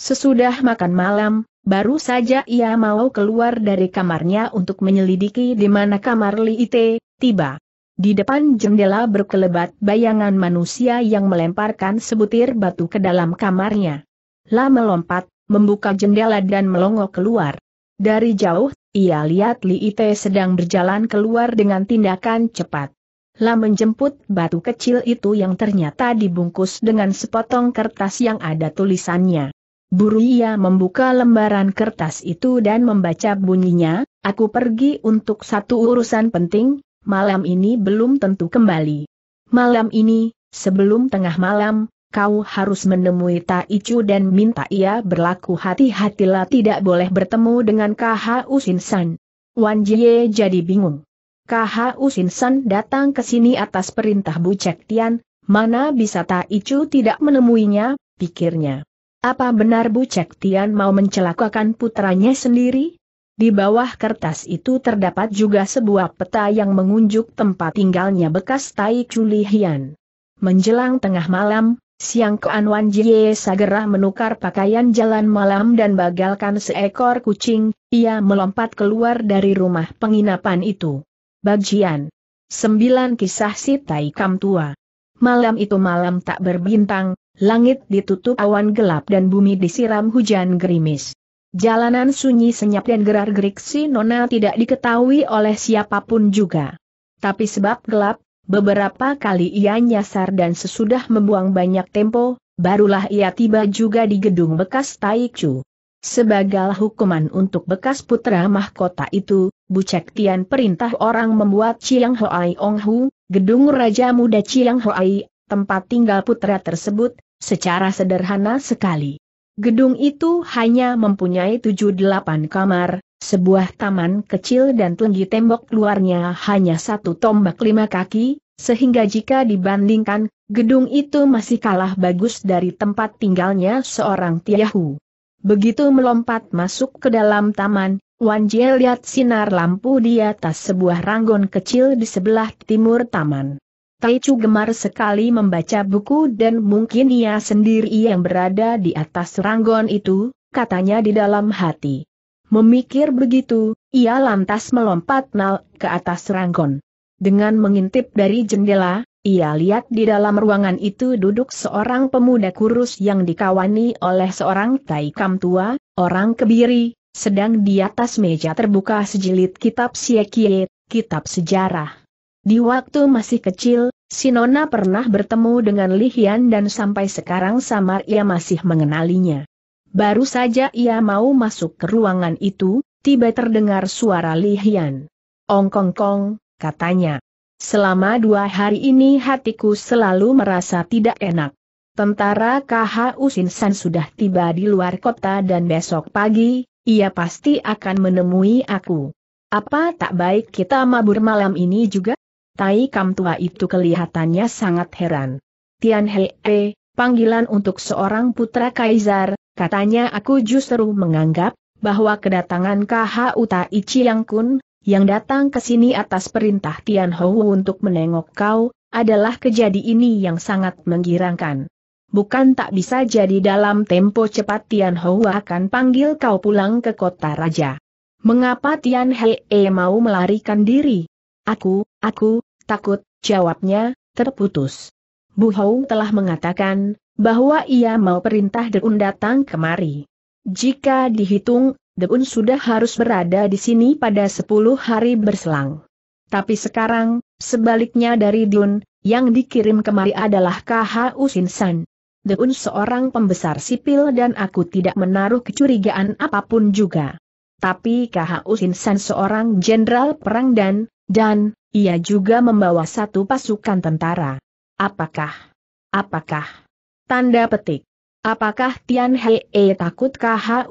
S1: Sesudah makan malam, baru saja ia mau keluar dari kamarnya untuk menyelidiki di mana kamar Li Ite, tiba. Di depan jendela berkelebat bayangan manusia yang melemparkan sebutir batu ke dalam kamarnya. La melompat, membuka jendela dan melongo keluar. Dari jauh, ia lihat Li Ite sedang berjalan keluar dengan tindakan cepat. La menjemput batu kecil itu yang ternyata dibungkus dengan sepotong kertas yang ada tulisannya. Buru ia membuka lembaran kertas itu dan membaca bunyinya, aku pergi untuk satu urusan penting, malam ini belum tentu kembali. Malam ini, sebelum tengah malam, kau harus menemui Taichu dan minta ia berlaku hati-hatilah tidak boleh bertemu dengan KHU Sinsan. Wan Jie jadi bingung. KHU Sinsan datang ke sini atas perintah Bu Cek Tian, mana bisa Taichu tidak menemuinya, pikirnya. Apa benar Bu Cek Tian mau mencelakakan putranya sendiri? Di bawah kertas itu terdapat juga sebuah peta yang mengunjuk tempat tinggalnya bekas Tai Chuli Hian. Menjelang tengah malam, siang Kuan Wan Jie segera menukar pakaian jalan malam dan bagalkan seekor kucing, ia melompat keluar dari rumah penginapan itu. Bagian 9 Kisah Si Tai Kam Tua Malam itu malam tak berbintang, langit ditutup awan gelap dan bumi disiram hujan gerimis. Jalanan sunyi senyap dan gerak-gerik si Nona tidak diketahui oleh siapapun juga. Tapi sebab gelap, beberapa kali ia nyasar dan sesudah membuang banyak tempo, barulah ia tiba juga di gedung bekas Taichu. Sebagai hukuman untuk bekas putra mahkota itu, Bu Cek Tian perintah orang membuat Chiang Hoai Ong Hu, gedung Raja Muda Chiang Hoai, tempat tinggal putra tersebut, secara sederhana sekali. Gedung itu hanya mempunyai tujuh delapan kamar, sebuah taman kecil dan tinggi tembok luarnya hanya satu tombak lima kaki, sehingga jika dibandingkan, gedung itu masih kalah bagus dari tempat tinggalnya seorang Tiahu. Begitu melompat masuk ke dalam taman, Wan Jie lihat sinar lampu di atas sebuah ranggon kecil di sebelah timur taman. Taichu gemar sekali membaca buku dan mungkin ia sendiri yang berada di atas ranggon itu, katanya di dalam hati. Memikir begitu, ia lantas melompat nal ke atas ranggon. Dengan mengintip dari jendela, ia lihat di dalam ruangan itu duduk seorang pemuda kurus yang dikawani oleh seorang taikam tua, orang kebiri, sedang di atas meja terbuka sejilid kitab siekie, kitab sejarah. Di waktu masih kecil, Sinona pernah bertemu dengan Li Hian dan sampai sekarang samar ia masih mengenalinya. Baru saja ia mau masuk ke ruangan itu, tiba terdengar suara Lihian. Ong kong kong, katanya. Selama dua hari ini hatiku selalu merasa tidak enak. Tentara KHU Sinsan sudah tiba di luar kota dan besok pagi, ia pasti akan menemui aku. Apa tak baik kita mabur malam ini juga? Tai Kam tua itu kelihatannya sangat heran. Tian Hei, eh, panggilan untuk seorang putra kaisar, katanya aku justru menganggap, bahwa kedatangan KH Uta Ichi Yang Kun, yang datang ke sini atas perintah Tian Hou untuk menengok kau, adalah kejadian ini yang sangat menggirangkan. Bukan tak bisa jadi dalam tempo cepat Tian Hou akan panggil kau pulang ke kota raja. Mengapa Tian Hei eh, mau melarikan diri? Aku, aku, Takut, jawabnya, terputus. Bu Hou telah mengatakan, bahwa ia mau perintah Deun datang kemari. Jika dihitung, Deun sudah harus berada di sini pada 10 hari berselang. Tapi sekarang, sebaliknya dari Deun, yang dikirim kemari adalah KH San. Deun seorang pembesar sipil dan aku tidak menaruh kecurigaan apapun juga. Tapi KH San seorang jenderal perang dan, dan, ia juga membawa satu pasukan tentara. Apakah? Apakah? Tanda petik. Apakah Tian Hei -e takut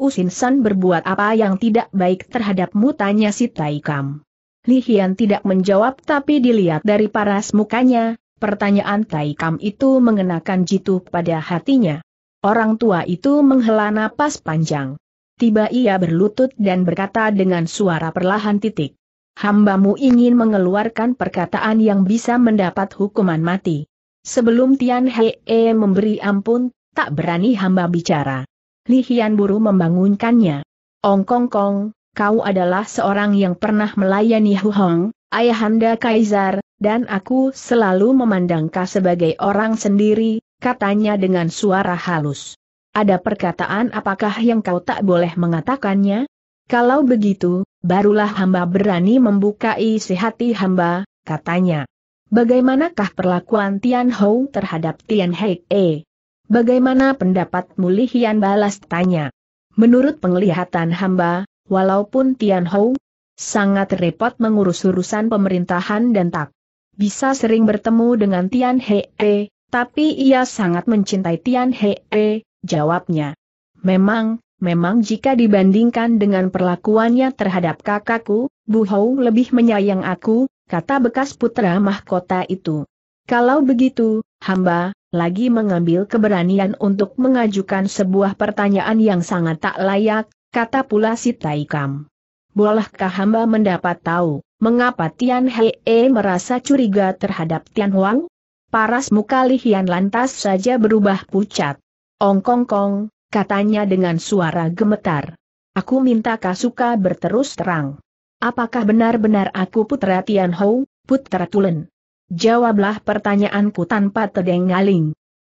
S1: Usin San berbuat apa yang tidak baik terhadapmu tanya si Tai Kam. Li Hian tidak menjawab tapi dilihat dari paras mukanya, pertanyaan Tai Kam itu mengenakan jitu pada hatinya. Orang tua itu menghela napas panjang. Tiba ia berlutut dan berkata dengan suara perlahan titik hambamu ingin mengeluarkan perkataan yang bisa mendapat hukuman mati. Sebelum Tian Hee memberi ampun, tak berani hamba bicara. Li Hian Buru membangunkannya. Ong Kong Kong, kau adalah seorang yang pernah melayani Hu Hong, ayahanda Kaisar, dan aku selalu memandang kau sebagai orang sendiri, katanya dengan suara halus. Ada perkataan apakah yang kau tak boleh mengatakannya? Kalau begitu, barulah hamba berani membuka isi hati hamba, katanya. Bagaimanakah perlakuan Tian Hou terhadap Tian Hei E? Bagaimana pendapatmu Mulihian balas tanya. Menurut penglihatan hamba, walaupun Tian Hou sangat repot mengurus urusan pemerintahan dan tak bisa sering bertemu dengan Tian Hee, tapi ia sangat mencintai Tian Hee, jawabnya. Memang, Memang jika dibandingkan dengan perlakuannya terhadap kakakku, Bu Hou lebih menyayang aku, kata bekas putra mahkota itu. Kalau begitu, hamba, lagi mengambil keberanian untuk mengajukan sebuah pertanyaan yang sangat tak layak, kata pula si Taikam. Bolehkah hamba mendapat tahu, mengapa Tian Hei e merasa curiga terhadap Tian Huang? Paras muka Li lantas saja berubah pucat. Ong kong kong, Katanya dengan suara gemetar. Aku minta Kasuka berterus terang. Apakah benar-benar aku putra Tian Hou, putra Tulen? Jawablah pertanyaanku tanpa terdeng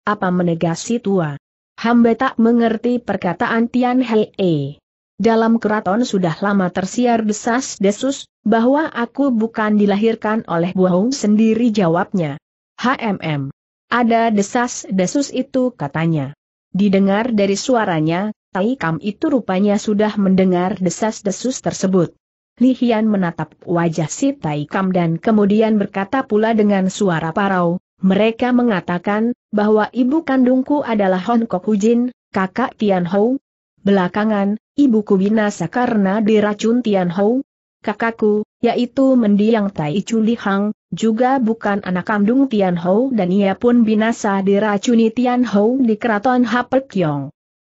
S1: Apa menegasi tua? Hamba tak mengerti perkataan Tian Hei. Dalam keraton sudah lama tersiar desas-desus, bahwa aku bukan dilahirkan oleh Buahung sendiri jawabnya. HMM. Ada desas-desus itu katanya. Didengar dari suaranya, Tai Kam itu rupanya sudah mendengar desas-desus tersebut. Li Hian menatap wajah si Tai Kam dan kemudian berkata pula dengan suara parau, mereka mengatakan, bahwa ibu kandungku adalah Hon Kok Hujin, kakak Tian Hou. Belakangan, ibuku binasa karena diracun Tian Hou. Kakakku, yaitu mendiang Tai Chu Li Hang, juga bukan anak kandung Tian Hou dan ia pun binasa diracuni Tian Hou di keraton Hapek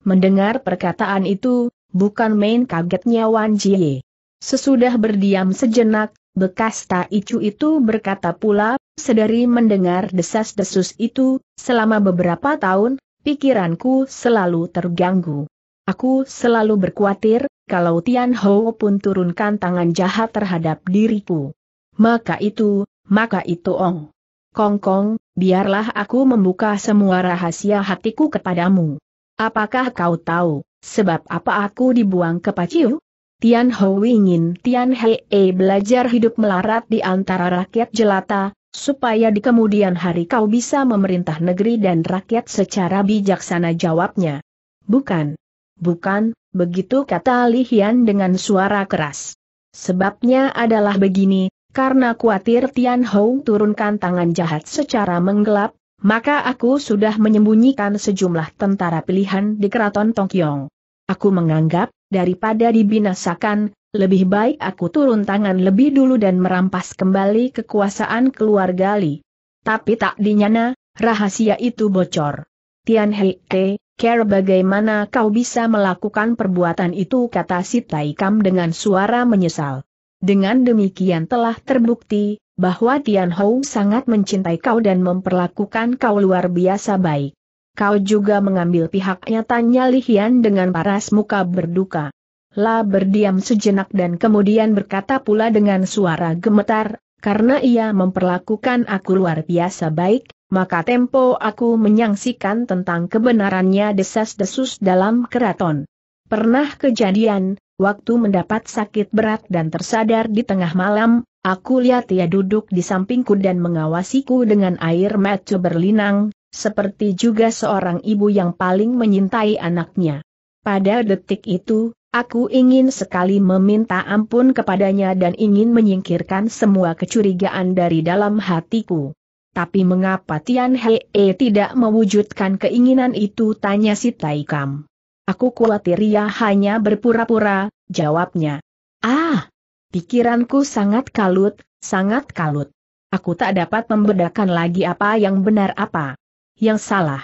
S1: Mendengar perkataan itu, bukan main kagetnya Wan Jie. Sesudah berdiam sejenak, bekas Tai Chu itu berkata pula, sedari mendengar desas-desus itu, selama beberapa tahun, pikiranku selalu terganggu. Aku selalu berkhawatir, kalau Tian Hou pun turunkan tangan jahat terhadap diriku. Maka itu, maka itu Ong. Kong Kong, biarlah aku membuka semua rahasia hatiku kepadamu. Apakah kau tahu, sebab apa aku dibuang ke Paciu? Tian Ho ingin Tian Hei -e eh, belajar hidup melarat di antara rakyat jelata, supaya di kemudian hari kau bisa memerintah negeri dan rakyat secara bijaksana jawabnya. Bukan. Bukan, begitu kata Li Hian dengan suara keras. Sebabnya adalah begini, karena khawatir Tian Hou turunkan tangan jahat secara menggelap, maka aku sudah menyembunyikan sejumlah tentara pilihan di keraton Tongkyong. Aku menganggap, daripada dibinasakan, lebih baik aku turun tangan lebih dulu dan merampas kembali kekuasaan keluarga Li. Tapi tak dinyana, rahasia itu bocor. Tian Hei Te, care bagaimana kau bisa melakukan perbuatan itu kata si Taikam Kam dengan suara menyesal. Dengan demikian telah terbukti, bahwa Tian Hou sangat mencintai kau dan memperlakukan kau luar biasa baik. Kau juga mengambil pihaknya tanya Li Hian dengan paras muka berduka. La berdiam sejenak dan kemudian berkata pula dengan suara gemetar, karena ia memperlakukan aku luar biasa baik, maka tempo aku menyangsikan tentang kebenarannya desas-desus dalam keraton. Pernah kejadian, Waktu mendapat sakit berat dan tersadar di tengah malam, aku lihat ia duduk di sampingku dan mengawasiku dengan air mata berlinang, seperti juga seorang ibu yang paling menyintai anaknya. Pada detik itu, Aku ingin sekali meminta ampun kepadanya dan ingin menyingkirkan semua kecurigaan dari dalam hatiku. Tapi mengapa Tian Hee tidak mewujudkan keinginan itu tanya si Taikam. Aku khawatir ia hanya berpura-pura, jawabnya. Ah! Pikiranku sangat kalut, sangat kalut. Aku tak dapat membedakan lagi apa yang benar apa. Yang salah.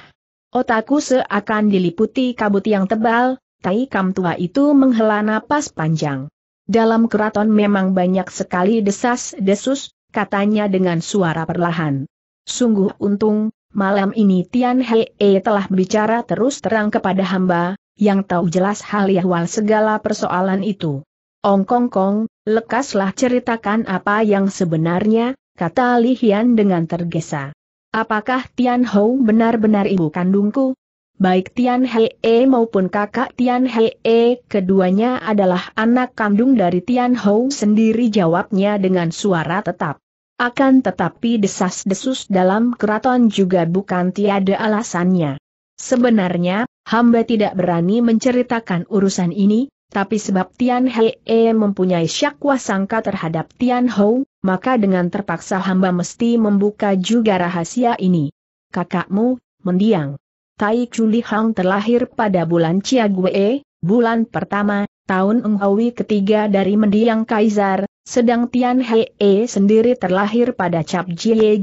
S1: Otakku seakan diliputi kabut yang tebal, Tai Kam tua itu menghela napas panjang. Dalam keraton memang banyak sekali desas-desus, katanya dengan suara perlahan. Sungguh untung, malam ini Tian Hei e telah bicara terus terang kepada hamba, yang tahu jelas hal ihwal segala persoalan itu. Ong Kong Kong, lekaslah ceritakan apa yang sebenarnya, kata Li Hian dengan tergesa. Apakah Tian Hou benar-benar ibu kandungku? Baik Tian Hee maupun kakak Tian Hee, keduanya adalah anak kandung dari Tian Hou sendiri jawabnya dengan suara tetap. Akan tetapi desas-desus dalam keraton juga bukan tiada alasannya. Sebenarnya, hamba tidak berani menceritakan urusan ini, tapi sebab Tian Hei mempunyai syakwa sangka terhadap Tian Hou, maka dengan terpaksa hamba mesti membuka juga rahasia ini. Kakakmu, mendiang. Tai Chuli Hang terlahir pada bulan Ciague, bulan pertama, tahun Enghawi ketiga dari mendiang Kaisar, sedang Tian Hei e sendiri terlahir pada Cap Jie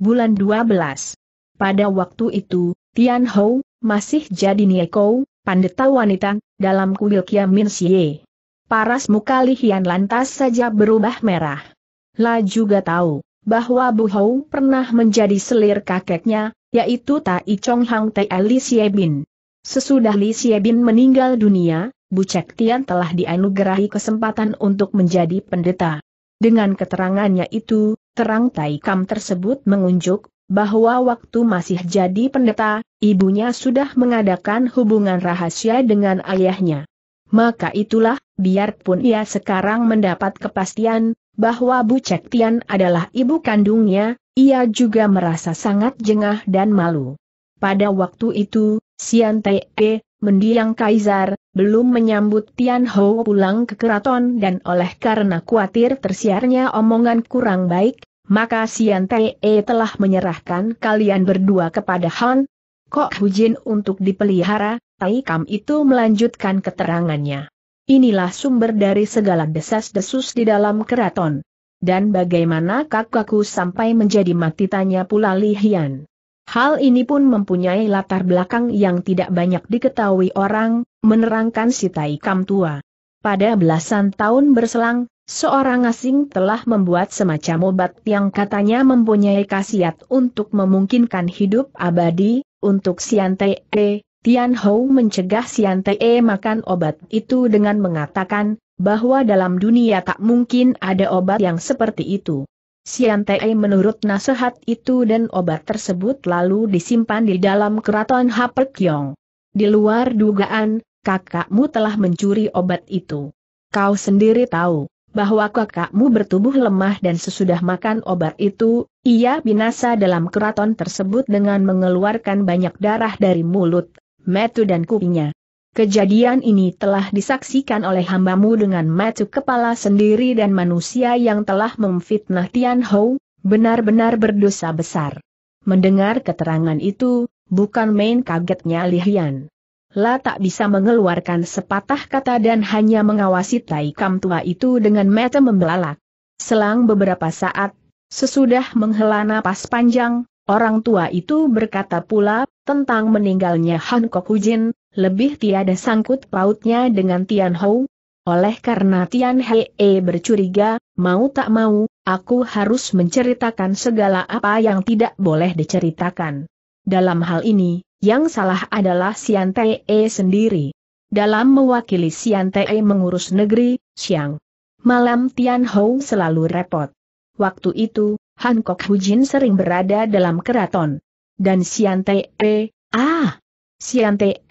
S1: bulan 12. Pada waktu itu, Tian Hou, masih jadi Nieko, pandeta wanita, dalam kuil Kiamin Xie. Paras muka Li Hian lantas saja berubah merah. La juga tahu, bahwa Bu Hou pernah menjadi selir kakeknya, yaitu Tai Chong Hang Tai Li Bin. Sesudah Li Bin meninggal dunia, Bu Cek Tian telah dianugerahi kesempatan untuk menjadi pendeta. Dengan keterangannya itu, terang Tai Kam tersebut mengunjuk bahwa waktu masih jadi pendeta, ibunya sudah mengadakan hubungan rahasia dengan ayahnya. Maka itulah, biarpun ia sekarang mendapat kepastian, bahwa Bu Cek Tian adalah ibu kandungnya, ia juga merasa sangat jengah dan malu. Pada waktu itu, Sian Tae mendiang Kaisar, belum menyambut Tian Hou pulang ke keraton dan oleh karena khawatir tersiarnya omongan kurang baik, maka Sian Te e telah menyerahkan kalian berdua kepada Han, Kok Hujin untuk dipelihara, Tai Kam itu melanjutkan keterangannya. Inilah sumber dari segala desas-desus di dalam keraton. Dan bagaimana kakakku sampai menjadi mati tanya pula Li Hian. Hal ini pun mempunyai latar belakang yang tidak banyak diketahui orang, menerangkan si Tai Kam tua. Pada belasan tahun berselang, Seorang asing telah membuat semacam obat yang katanya mempunyai khasiat untuk memungkinkan hidup abadi, untuk Siante E. Tian Hou mencegah Siante E makan obat itu dengan mengatakan, bahwa dalam dunia tak mungkin ada obat yang seperti itu. Siante E menurut nasihat itu dan obat tersebut lalu disimpan di dalam keraton Haperkyong. Di luar dugaan, kakakmu telah mencuri obat itu. Kau sendiri tahu bahwa kakakmu bertubuh lemah dan sesudah makan obat itu, ia binasa dalam keraton tersebut dengan mengeluarkan banyak darah dari mulut, metu dan kupingnya. Kejadian ini telah disaksikan oleh hambamu dengan metu kepala sendiri dan manusia yang telah memfitnah Tian Hou, benar-benar berdosa besar. Mendengar keterangan itu, bukan main kagetnya Li Hian. La tak bisa mengeluarkan sepatah kata dan hanya mengawasi Tai Kam tua itu dengan mata membelalak. Selang beberapa saat, sesudah menghela napas panjang, orang tua itu berkata pula, tentang meninggalnya Han Kok Hujin, lebih tiada sangkut pautnya dengan Tian Hou. Oleh karena Tian Hei e bercuriga, mau tak mau, aku harus menceritakan segala apa yang tidak boleh diceritakan. Dalam hal ini, yang salah adalah Sian Te sendiri. Dalam mewakili Sian Te mengurus negeri, Siang. Malam Tian Hou selalu repot. Waktu itu, Han Kok Jin sering berada dalam keraton. Dan Sian Te, ah, Sian Te,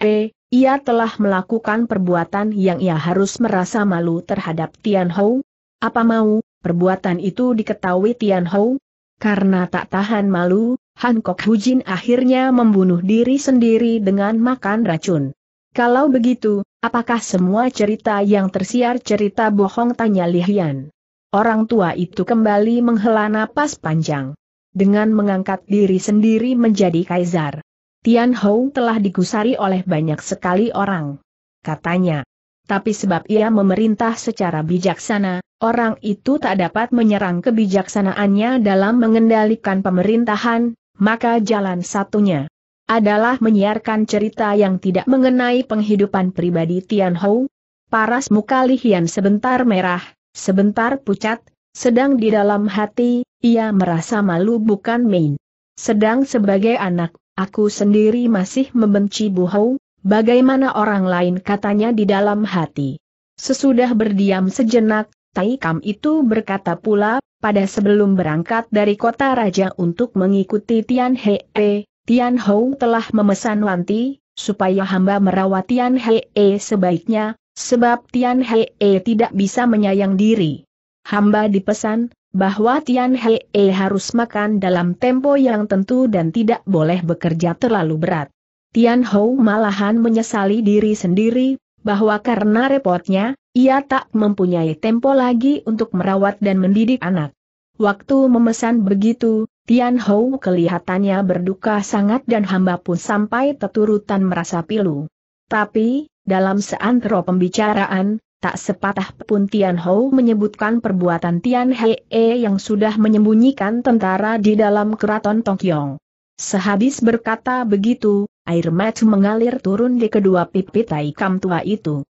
S1: ia telah melakukan perbuatan yang ia harus merasa malu terhadap Tian Hou. Apa mau, perbuatan itu diketahui Tian Hou? Karena tak tahan malu, Han Kok Hujin akhirnya membunuh diri sendiri dengan makan racun. Kalau begitu, apakah semua cerita yang tersiar cerita bohong tanya Lihian? Orang tua itu kembali menghela napas panjang. Dengan mengangkat diri sendiri menjadi kaisar. Tian Hou telah digusari oleh banyak sekali orang. Katanya. Tapi sebab ia memerintah secara bijaksana, orang itu tak dapat menyerang kebijaksanaannya dalam mengendalikan pemerintahan, maka jalan satunya adalah menyiarkan cerita yang tidak mengenai penghidupan pribadi Tian Hou. Paras muka Lihian sebentar merah, sebentar pucat, sedang di dalam hati, ia merasa malu bukan main. Sedang sebagai anak, aku sendiri masih membenci Bu Hou, bagaimana orang lain katanya di dalam hati. Sesudah berdiam sejenak, Tai Kam itu berkata pula, pada sebelum berangkat dari kota raja untuk mengikuti Tian He, eh, Tian Hou telah memesan Wanti, supaya hamba merawat Tian He eh, sebaiknya, sebab Tian He eh, tidak bisa menyayang diri. Hamba dipesan, bahwa Tian He harus makan dalam tempo yang tentu dan tidak boleh bekerja terlalu berat. Tian Hou malahan menyesali diri sendiri bahwa karena repotnya, ia tak mempunyai tempo lagi untuk merawat dan mendidik anak. Waktu memesan begitu, Tian Hou kelihatannya berduka sangat dan hamba pun sampai teturutan merasa pilu. Tapi, dalam seantero pembicaraan, tak sepatah pun Tian Hou menyebutkan perbuatan Tian Hee yang sudah menyembunyikan tentara di dalam keraton Tongkyong. Sehabis berkata begitu, Air mata mengalir turun di kedua pipi Tai Kam tua itu.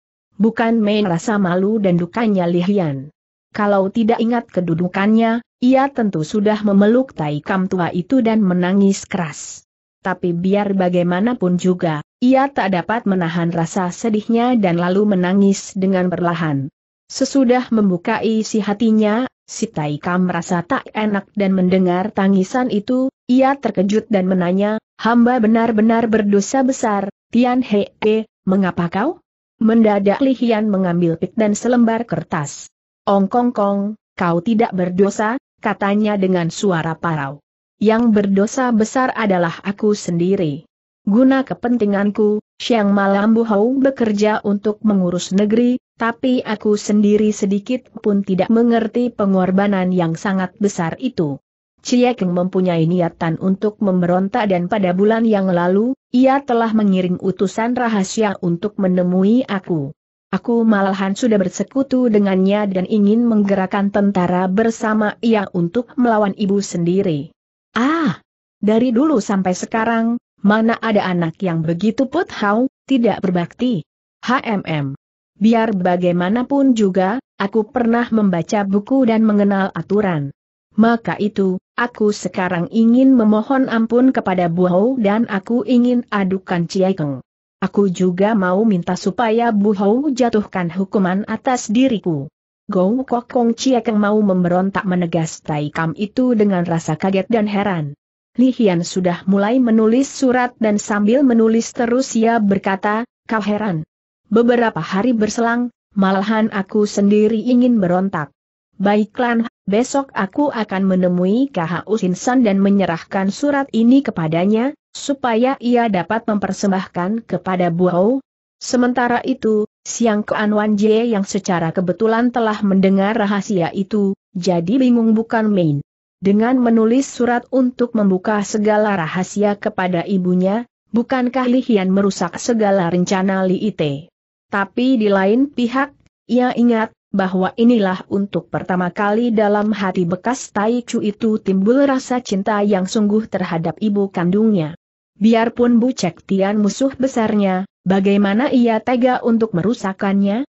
S1: Bukan main rasa malu dan dukanya Lihian. Kalau tidak ingat kedudukannya, ia tentu sudah memeluk Tai Kam tua itu dan menangis keras. Tapi biar bagaimanapun juga, ia tak dapat menahan rasa sedihnya dan lalu menangis dengan perlahan. Sesudah membuka isi hatinya, si Taikam Kam merasa tak enak dan mendengar tangisan itu, ia terkejut dan menanya, hamba benar-benar berdosa besar, Tian Hei, mengapa kau? Mendadak Li Hian mengambil pik dan selembar kertas. Ong kong kong, kau tidak berdosa, katanya dengan suara parau. Yang berdosa besar adalah aku sendiri. Guna kepentinganku, Siang Malam Bu Hou bekerja untuk mengurus negeri, tapi aku sendiri sedikit pun tidak mengerti pengorbanan yang sangat besar itu. Cie Keng mempunyai niatan untuk memberontak dan pada bulan yang lalu, ia telah mengirim utusan rahasia untuk menemui aku. Aku malahan sudah bersekutu dengannya dan ingin menggerakkan tentara bersama ia untuk melawan ibu sendiri. Ah! Dari dulu sampai sekarang, mana ada anak yang begitu put tidak berbakti. HMM. Biar bagaimanapun juga, aku pernah membaca buku dan mengenal aturan. Maka itu, aku sekarang ingin memohon ampun kepada Bu Hou dan aku ingin adukan Ciai Aku juga mau minta supaya Bu Hou jatuhkan hukuman atas diriku. Gou Kokong Cie mau memberontak menegas Tai Kam itu dengan rasa kaget dan heran. Li Hian sudah mulai menulis surat dan sambil menulis terus ia berkata, kau heran. Beberapa hari berselang, malahan aku sendiri ingin berontak. Baiklah, besok aku akan menemui KH Usinsan dan menyerahkan surat ini kepadanya, supaya ia dapat mempersembahkan kepada Buau. Sementara itu, Siang Kuan Wan Jie yang secara kebetulan telah mendengar rahasia itu, jadi bingung bukan main. Dengan menulis surat untuk membuka segala rahasia kepada ibunya, bukankah Li Hian merusak segala rencana Li Ite? Tapi di lain pihak, ia ingat, bahwa inilah untuk pertama kali dalam hati bekas Tai Chu itu timbul rasa cinta yang sungguh terhadap ibu kandungnya. Biarpun Bu Cek Tian musuh besarnya, bagaimana ia tega untuk merusakannya?